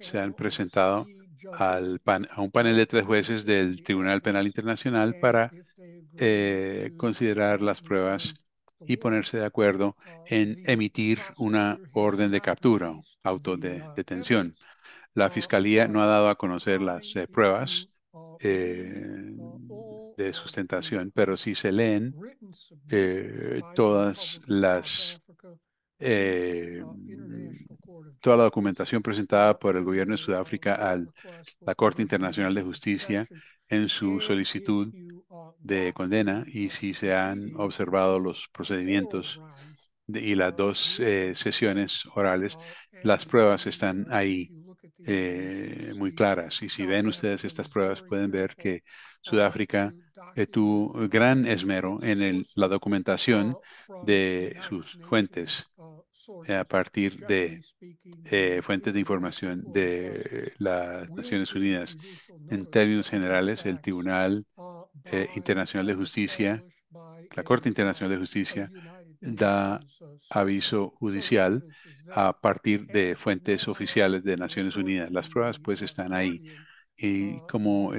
se han presentado al a un panel de tres jueces del Tribunal Penal Internacional para eh, considerar las pruebas y ponerse de acuerdo oh, en emitir ah, una orden de ah, captura, auto de detención. La oh, Fiscalía no ha oh, dado a conocer las pruebas de sustentación, pero si se leen eh, todas las eh, uh, toda la documentación presentada por el gobierno de Sudáfrica a la Corte Internacional de Justicia en su solicitud de condena y si se han observado los procedimientos y las dos eh, sesiones orales, las pruebas están ahí eh, muy claras. Y si ven ustedes estas pruebas, pueden ver que Sudáfrica eh, tuvo gran esmero en la documentación de sus fuentes eh, a partir de eh, fuentes de información de las Naciones Unidas. En términos generales, el Tribunal eh, Internacional de Justicia, la Corte Internacional de Justicia, da aviso judicial a partir de fuentes oficiales de Naciones Unidas. Las pruebas pues están ahí. Y como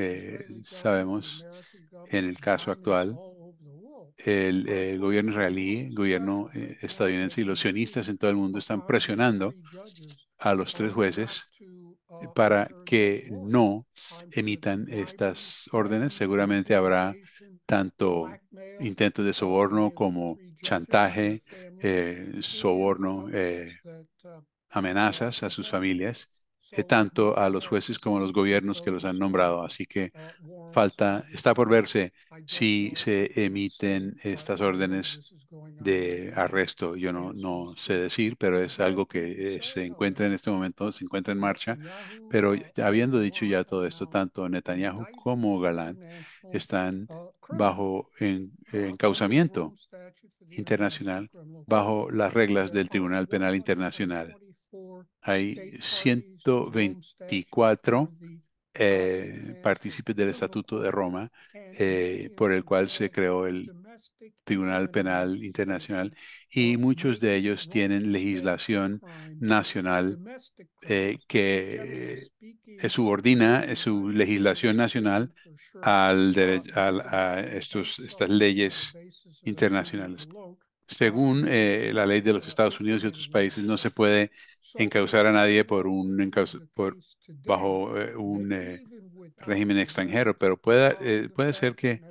sabemos, en el caso actual, el, gobierno israelí, el gobierno eh, estadounidense y los sionistas en todo el mundo están presionando a los tres jueces para que no emitan estas órdenes. Seguramente habrá tanto intentos de soborno como chantaje, eh, soborno, eh, amenazas a sus familias tanto a los jueces como a los gobiernos que los han nombrado. Así que falta, está por verse si se emiten estas órdenes de arresto. Yo no, sé decir, pero es algo que eh, se encuentra en este momento, se encuentra en marcha. Pero habiendo dicho ya todo esto, tanto Netanyahu como Galán están bajo encausamiento internacional, bajo las reglas del Tribunal Penal Internacional hay 124 eh, partícipes del Estatuto de Roma, eh, por el cual se creó el Tribunal Penal Internacional, y muchos de ellos tienen legislación nacional eh, que subordina su legislación nacional al a, a estos, estas leyes internacionales. Según la ley de los Estados Unidos y otros países, no se puede encausar a nadie por un por, bajo eh, un eh, régimen extranjero, pero pueda, eh, puede ser que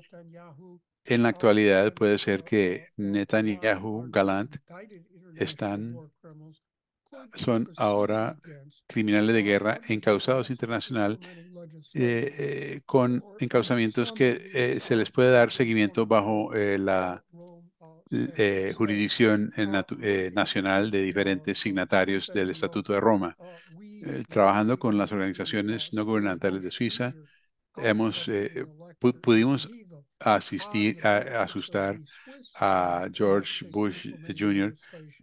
en la actualidad puede ser que Netanyahu, Galant están son ahora criminales de guerra encausados internacional con encausamientos que se les puede dar seguimiento bajo la eh, jurisdicción eh, nacional de diferentes signatarios del Estatuto de Roma. Eh, trabajando con las organizaciones no gubernamentales de Suiza, hemos, pudimos asistir, a, asustar a George Bush Jr.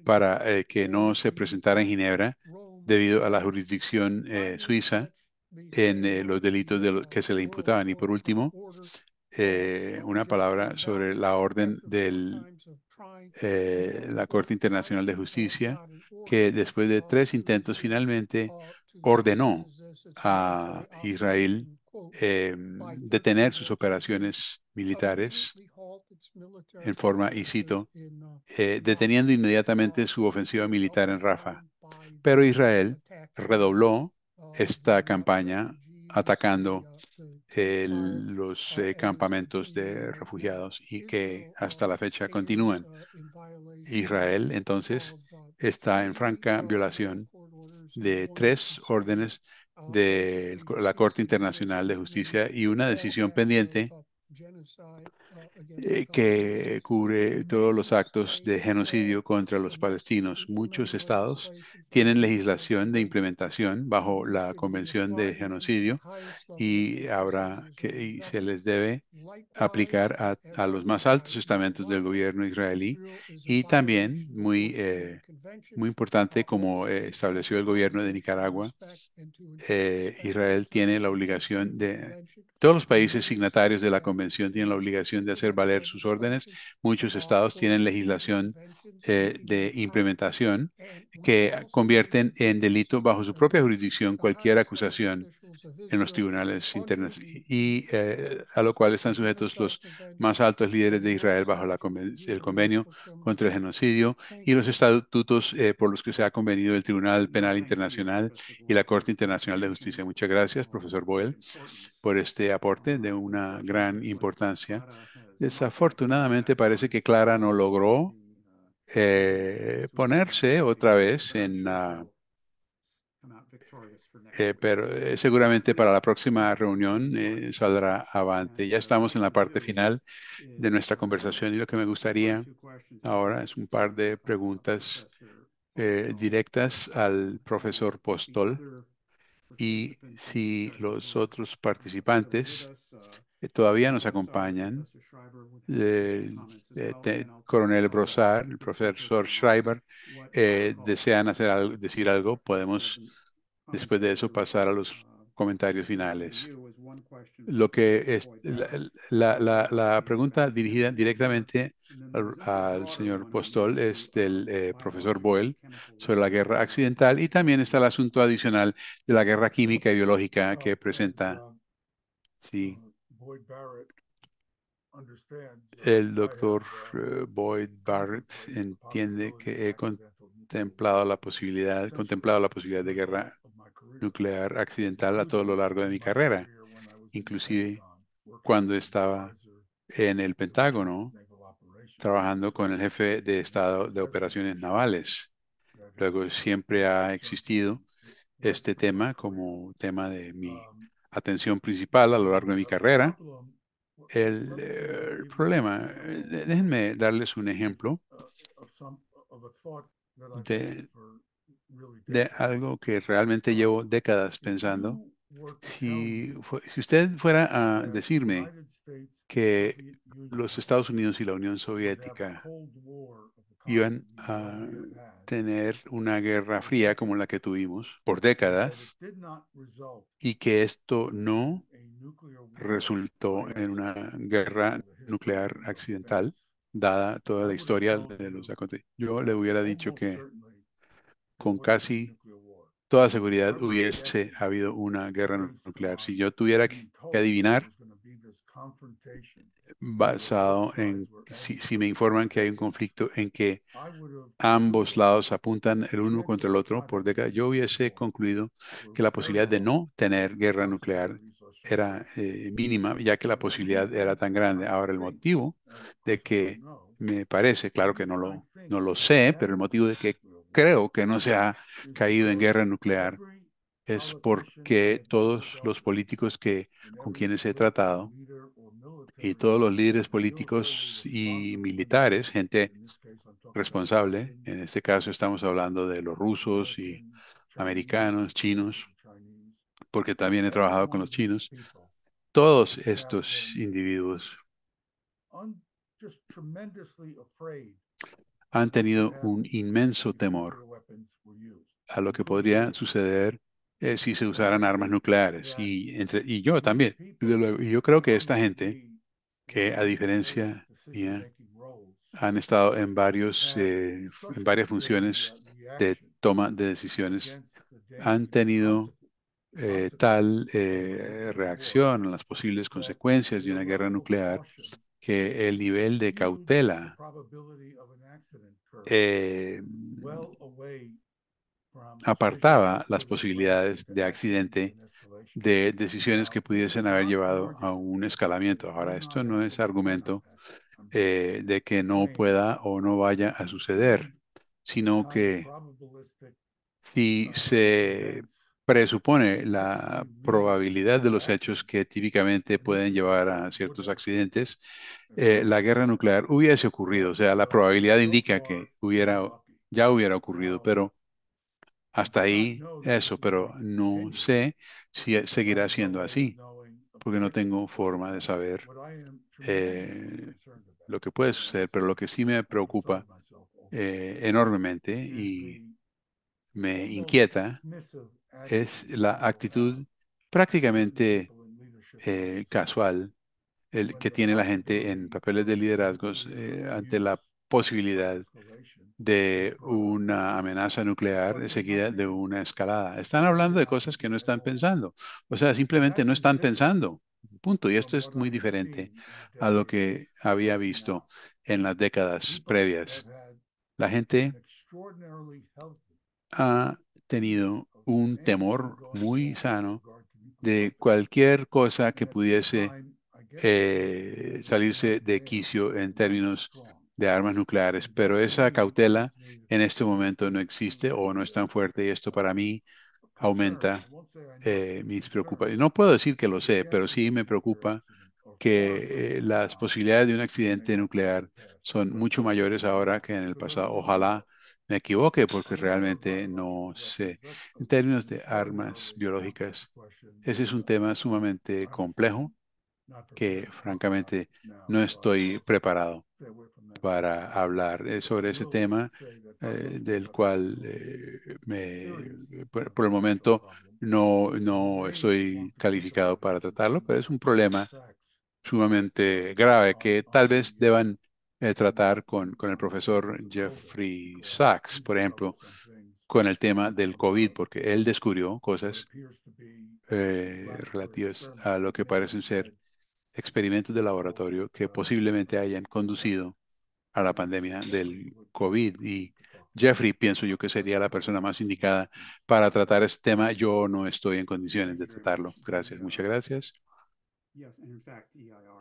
para que no se presentara en Ginebra debido a la jurisdicción suiza en los delitos que se le imputaban. Y por último, eh, una palabra sobre la orden de eh, la Corte Internacional de Justicia, que después de tres intentos finalmente ordenó a Israel em, detener sus operaciones militares en forma, y cito, eh, deteniendo inmediatamente su ofensiva militar en Rafa. Pero Israel redobló esta campaña atacando eh, ah, los eh, campamentos de refugiados y que hasta la fecha continúan. Israel entonces está en eh, franca violación de tres órdenes de la Corte Internacional de Justicia y una decisión pendiente eh, que cubre todos los actos de genocidio contra los palestinos. Muchos estados tienen legislación de implementación bajo la Convención de Genocidio y habrá que se les debe aplicar a, a, los más altos estamentos del gobierno israelí y también muy, eh, muy importante como eh, estableció el gobierno de Nicaragua, Israel tiene la obligación de, todos los países signatarios de la Convención tienen la obligación de hacer valer sus órdenes. Muchos estados tienen legislación eh, de implementación que convierten en delito bajo su propia jurisdicción cualquier acusación en los tribunales internos y eh, a lo cual están sujetos los más altos líderes de Israel bajo el convenio contra el genocidio y los estatutos eh, por los que se ha convenido el Tribunal Penal Internacional y la Corte Internacional de Justicia. Muchas gracias, profesor Boyle, por este aporte de una gran importancia Desafortunadamente parece que Clara no logró eh, ponerse otra vez en... la... Eh, pero eh, seguramente para la próxima reunión saldrá avante. Ya estamos en la parte final de nuestra conversación y lo que me gustaría ahora es un par de preguntas directas al profesor Postol y si los otros participantes todavía nos acompañan, el, este coronel Brosar, el profesor Schreiber, eh, desean hacer algo, decir algo, podemos después de eso pasar a los comentarios finales. Lo que es la, pregunta dirigida directamente al, señor Postol es del eh, profesor Boyle sobre la guerra accidental y también está el asunto adicional de la guerra química y biológica que presenta. Sí, el doctor Boyd Barrett uh, uh, eh, entiende que he contemplado la posibilidad, contemplado la posibilidad de guerra nuclear accidental a todo lo largo de mi carrera, inclusive cuando estaba en el Pentágono trabajando con el jefe de Estado de Operaciones Navales. Luego siempre ha existido este tema como tema de mi um, atención principal a lo largo de mi carrera. El, eh, problema, eh, déjenme darles un ejemplo de, de algo que realmente llevo décadas pensando. Si, si, usted fuera a decirme que los Estados Unidos y la Unión Soviética iban a tener una guerra fría como la que tuvimos por décadas y que esto no resultó en una guerra nuclear accidental, dada toda la historia de los acontecimientos. Yo le hubiera dicho que con casi toda seguridad hubiese habido una guerra nuclear. Si yo tuviera que adivinar, basado en, si, me informan que hay un conflicto en que ambos lados apuntan el uno contra el otro por décadas, yo hubiese concluido que la posibilidad de no tener guerra nuclear era eh, mínima, ya que la posibilidad era tan grande. Ahora, el motivo de que me parece, claro que no lo, no lo sé, pero el motivo de que creo que no se ha caído en guerra nuclear es porque todos los políticos que, con quienes he tratado y todos los líderes políticos y militares, gente responsable. En este caso estamos hablando de los rusos y americanos, chinos, porque también he trabajado con los chinos. Todos estos individuos han tenido un inmenso temor a lo que podría suceder eh, si se usaran armas nucleares. Y, entre, y yo también. Yo creo que esta gente que a diferencia han estado en, varios, eh, en varias funciones de toma de decisiones, han tenido eh, tal eh, reacción a las posibles consecuencias de una guerra nuclear que el nivel de cautela apartaba las posibilidades de accidente de decisiones que pudiesen haber llevado a un escalamiento. Ahora, esto no es argumento eh, de que no pueda o no vaya a suceder, sino que si se presupone la probabilidad de los hechos que típicamente pueden llevar a ciertos accidentes, eh, la guerra nuclear hubiese ocurrido, o sea, la probabilidad indica que hubiera, ya hubiera ocurrido, pero hasta ahí eso, pero no sé si e, seguirá siendo así, porque no tengo forma de saber eh, lo que puede suceder, pero lo que sí me preocupa eh, enormemente y me inquieta es la actitud prácticamente eh, casual que tiene la gente en papeles de liderazgos ante la posibilidad de una amenaza nuclear seguida de una escalada. Están hablando de cosas que no están pensando. O sea, simplemente no están pensando. Punto. Y esto es muy diferente a lo que había visto en las décadas previas. La gente ha tenido un temor muy sano de cualquier cosa que pudiese eh, salirse de quicio en términos de armas nucleares, pero esa cautela en este momento no existe o no es tan fuerte y esto para mí aumenta eh, mis preocupaciones. No puedo decir que lo sé, pero sí me preocupa que eh, las posibilidades de un accidente nuclear son mucho mayores ahora que en el pasado. Ojalá me equivoque porque realmente no sé. En términos de armas biológicas, ese es un tema sumamente complejo que francamente no estoy preparado para hablar eh, sobre ese tema del cual me, por, el momento no, no estoy pues, calificado para tratarlo, pero es un problema sumamente grave que tal vez deban tratar con, con el profesor Jeffrey Sachs, por ejemplo, con el tema del COVID, porque él descubrió pues, cosas eh, relativas a lo que parecen ser experimentos de laboratorio que posiblemente hayan conducido a la pandemia del COVID. Y Jeffrey, pienso yo que sería la persona más indicada para tratar este tema. Yo no estoy en condiciones de tratarlo. Gracias, muchas gracias.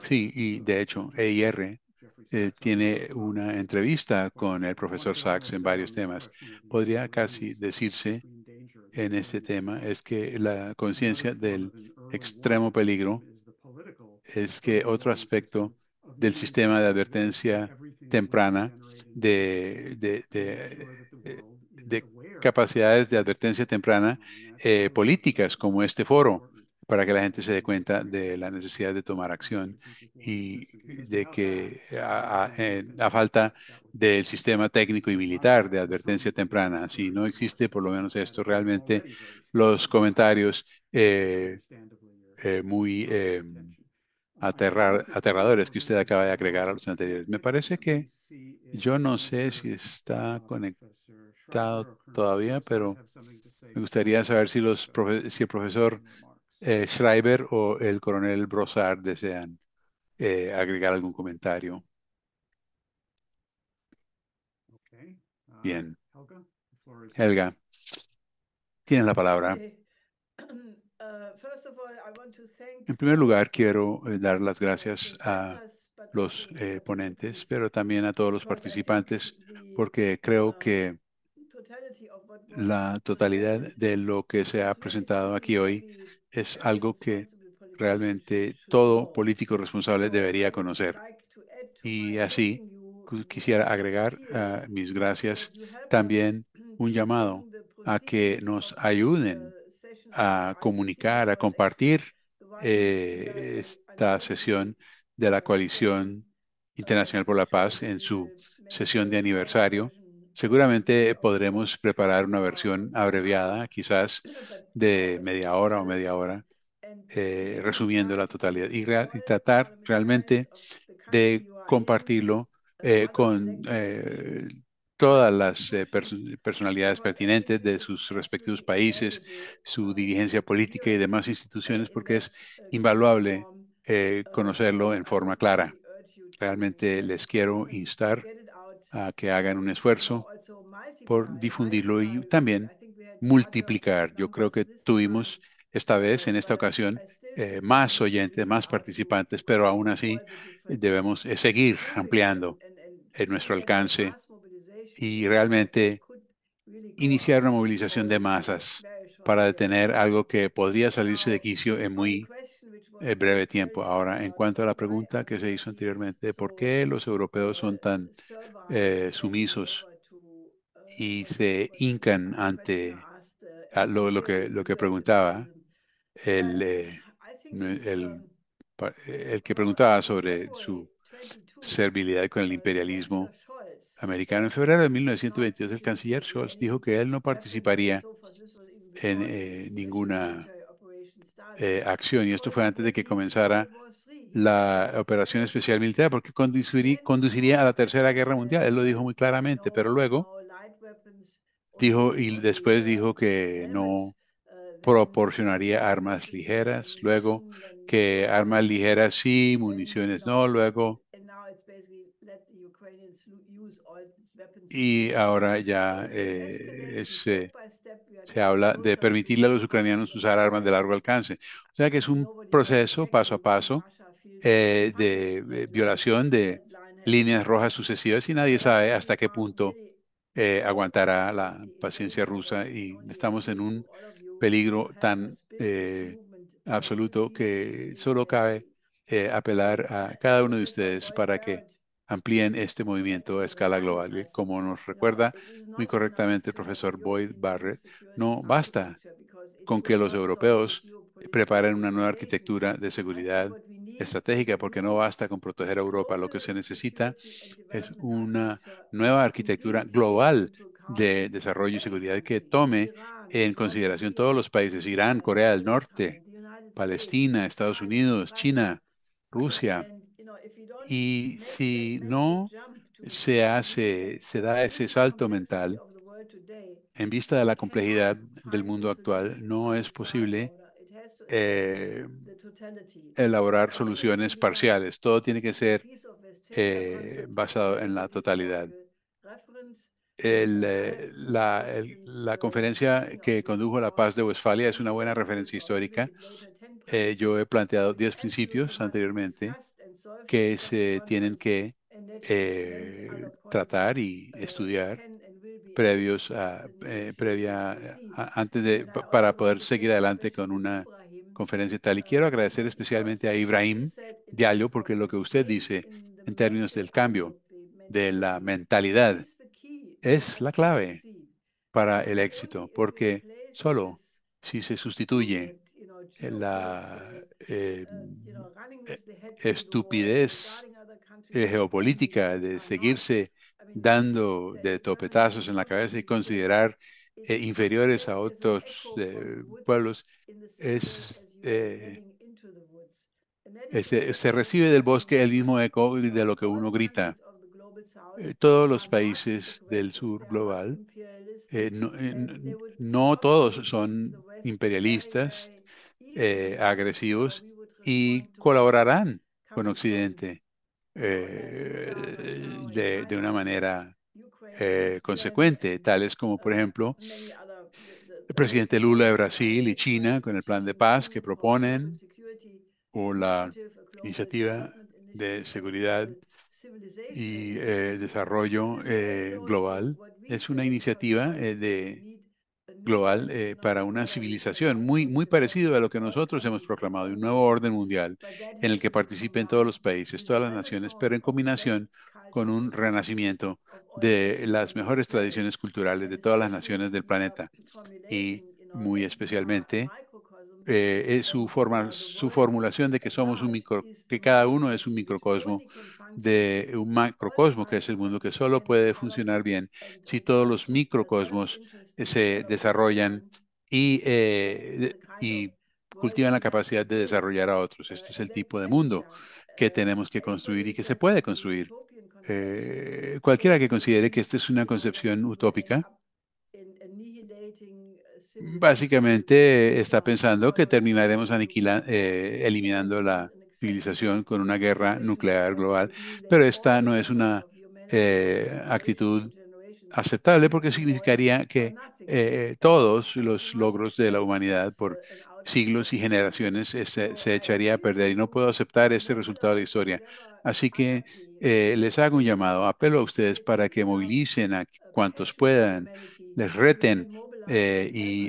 Sí, y de hecho, EIR eh, tiene una entrevista con el profesor Sachs en varios temas. Podría casi decirse en este tema es que la conciencia del extremo peligro es que otro aspecto del sistema de advertencia temprana, de, de, eh, capacidades de advertencia temprana eh, políticas como este foro para que la gente se dé cuenta de la necesidad de tomar acción y de que a, falta del sistema técnico y militar de advertencia temprana, si no existe por lo menos esto, realmente los comentarios eh, muy aterrar, aterradores que usted acaba de agregar a los anteriores. Me parece que yo no sé si está conectado todavía, pero me gustaría saber si, los si el profesor eh, Schreiber o el coronel Brosard desean eh, agregar algún comentario. Uh, Bien. Helga, tienes la palabra. Uh, en primer lugar, quiero eh, dar las gracias a los eh, ponentes, pero también a todos los participantes, porque creo uh, que la totalidad de lo que se ha presentado aquí hoy es algo que realmente todo político responsable debería conocer. Y así quisiera agregar eh, mis gracias también un llamado a que nos ayuden a comunicar, a compartir eh, esta sesión de la Coalición Internacional por la Paz en su sesión de aniversario. Seguramente podremos preparar una versión abreviada, quizás de media hora o media hora, eh, resumiendo la totalidad y, tratar realmente de compartirlo eh, con todas las eh, personalidades pertinentes de sus respectivos países, su dirigencia política y demás instituciones, porque es invaluable eh, conocerlo en forma clara. Realmente les quiero instar a que hagan un esfuerzo por difundirlo y también multiplicar. Yo creo que tuvimos esta vez, en esta ocasión, eh, más oyentes, más participantes, pero aún así debemos seguir ampliando en nuestro alcance y realmente iniciar una movilización de masas para detener algo que podría salirse de quicio en muy eh, breve tiempo. Ahora, en cuanto a la pregunta que se hizo anteriormente, ¿por qué los europeos son tan eh, sumisos y se hincan ante ah, lo, que, lo que preguntaba el eh, que preguntaba sobre su servilidad con el imperialismo? americano. En febrero de 1922, el canciller Scholz dijo que él no participaría en eh, ninguna eh, acción, y esto fue antes de que comenzara la operación especial militar, porque conduciría, conduciría a la Tercera Guerra Mundial. Él lo dijo muy claramente, pero luego dijo y después dijo que no proporcionaría armas ligeras, luego que armas ligeras sí, municiones no, luego y ahora ya eh, se, habla de permitirle a los ucranianos usar armas de largo alcance. O sea que es un proceso paso a paso eh, de eh, violación de líneas rojas sucesivas y nadie sabe hasta qué punto aguantará la paciencia rusa y estamos en un peligro tan absoluto que solo cabe apelar a cada uno de ustedes para que amplíen este movimiento a escala global. ¿eh? Como nos recuerda muy correctamente el profesor Boyd Barrett, no basta con que los europeos preparen una nueva arquitectura de seguridad estratégica, porque no basta con proteger a Europa. Lo que se necesita es una nueva arquitectura global de desarrollo y seguridad que tome en consideración todos los países, Irán, Corea del Norte, Palestina, Estados Unidos, China, Rusia, y si no se hace, se da ese salto mental en vista de la complejidad del mundo actual, no es posible eh, elaborar soluciones parciales. Todo tiene que ser eh, basado en la totalidad. Eh, la, la, conferencia que condujo la paz de Westfalia es una buena referencia histórica. yo he planteado 10 principios anteriormente que se tienen que eh, tratar y estudiar previos a, eh, previa antes de para poder seguir adelante con una conferencia tal y quiero agradecer especialmente a Ibrahim Diallo porque lo que usted dice en términos del cambio de la mentalidad es la clave para el éxito porque solo si se sustituye la eh, eh, eh, mm, estupidez geopolítica de seguirse dando de topetazos en la cabeza y considerar inferiores a otros pueblos es se, recibe del bosque el mismo eco de lo que uno grita. Todos los países del sur global, no, todos son imperialistas, eh, agresivos y colaborarán con Occidente eh, de, una manera eh, consecuente, tales como, por ejemplo, el presidente Lula de Brasil y China con el plan de paz que proponen o la iniciativa de seguridad y desarrollo global. Es una iniciativa de global eh, para una civilización muy, muy parecido a lo que nosotros hemos proclamado, un nuevo orden mundial en el que participen todos los países, todas las naciones, pero en combinación con un renacimiento de las mejores tradiciones culturales de todas las naciones del planeta y muy especialmente eh, su, forma, su formulación de que somos un micro, que cada uno es un microcosmo de un macrocosmo, que es el mundo que solo puede funcionar bien si todos los microcosmos se desarrollan y, eh, y cultivan la capacidad de desarrollar a otros. Este es el tipo de mundo que tenemos que construir y que se puede construir. Eh, cualquiera que considere que esta es una concepción utópica, básicamente está pensando que terminaremos aniquilando, eh, eliminando la civilización con una guerra nuclear global, pero esta no es una eh, actitud aceptable porque significaría que eh, todos los logros de la humanidad por siglos y generaciones eh, se echaría a perder y no puedo aceptar este resultado de la historia. Así que eh, les hago un llamado, apelo a ustedes para que movilicen a cuantos puedan, les reten y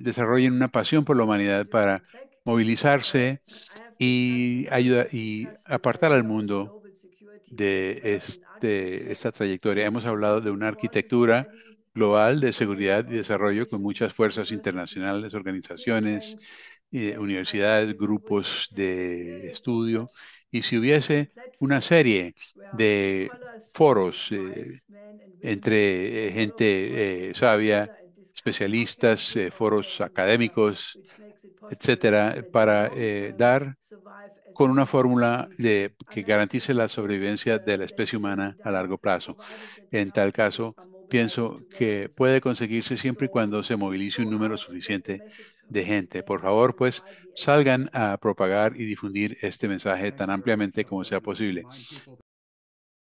desarrollen una pasión por la humanidad para movilizarse y, ayuda y apartar al mundo de este, esta trayectoria. Hemos hablado de una arquitectura global de seguridad y desarrollo con muchas fuerzas internacionales, organizaciones, eh, universidades, grupos de estudio. Y si hubiese una serie de foros eh, entre eh, gente sabia, especialistas, foros académicos, etcétera, para dar con una fórmula que garantice la sobrevivencia de la especie humana a largo plazo. En tal caso, pienso que puede conseguirse siempre y cuando se movilice un número suficiente de gente. Por favor, pues salgan a propagar y difundir este mensaje tan ampliamente como sea posible.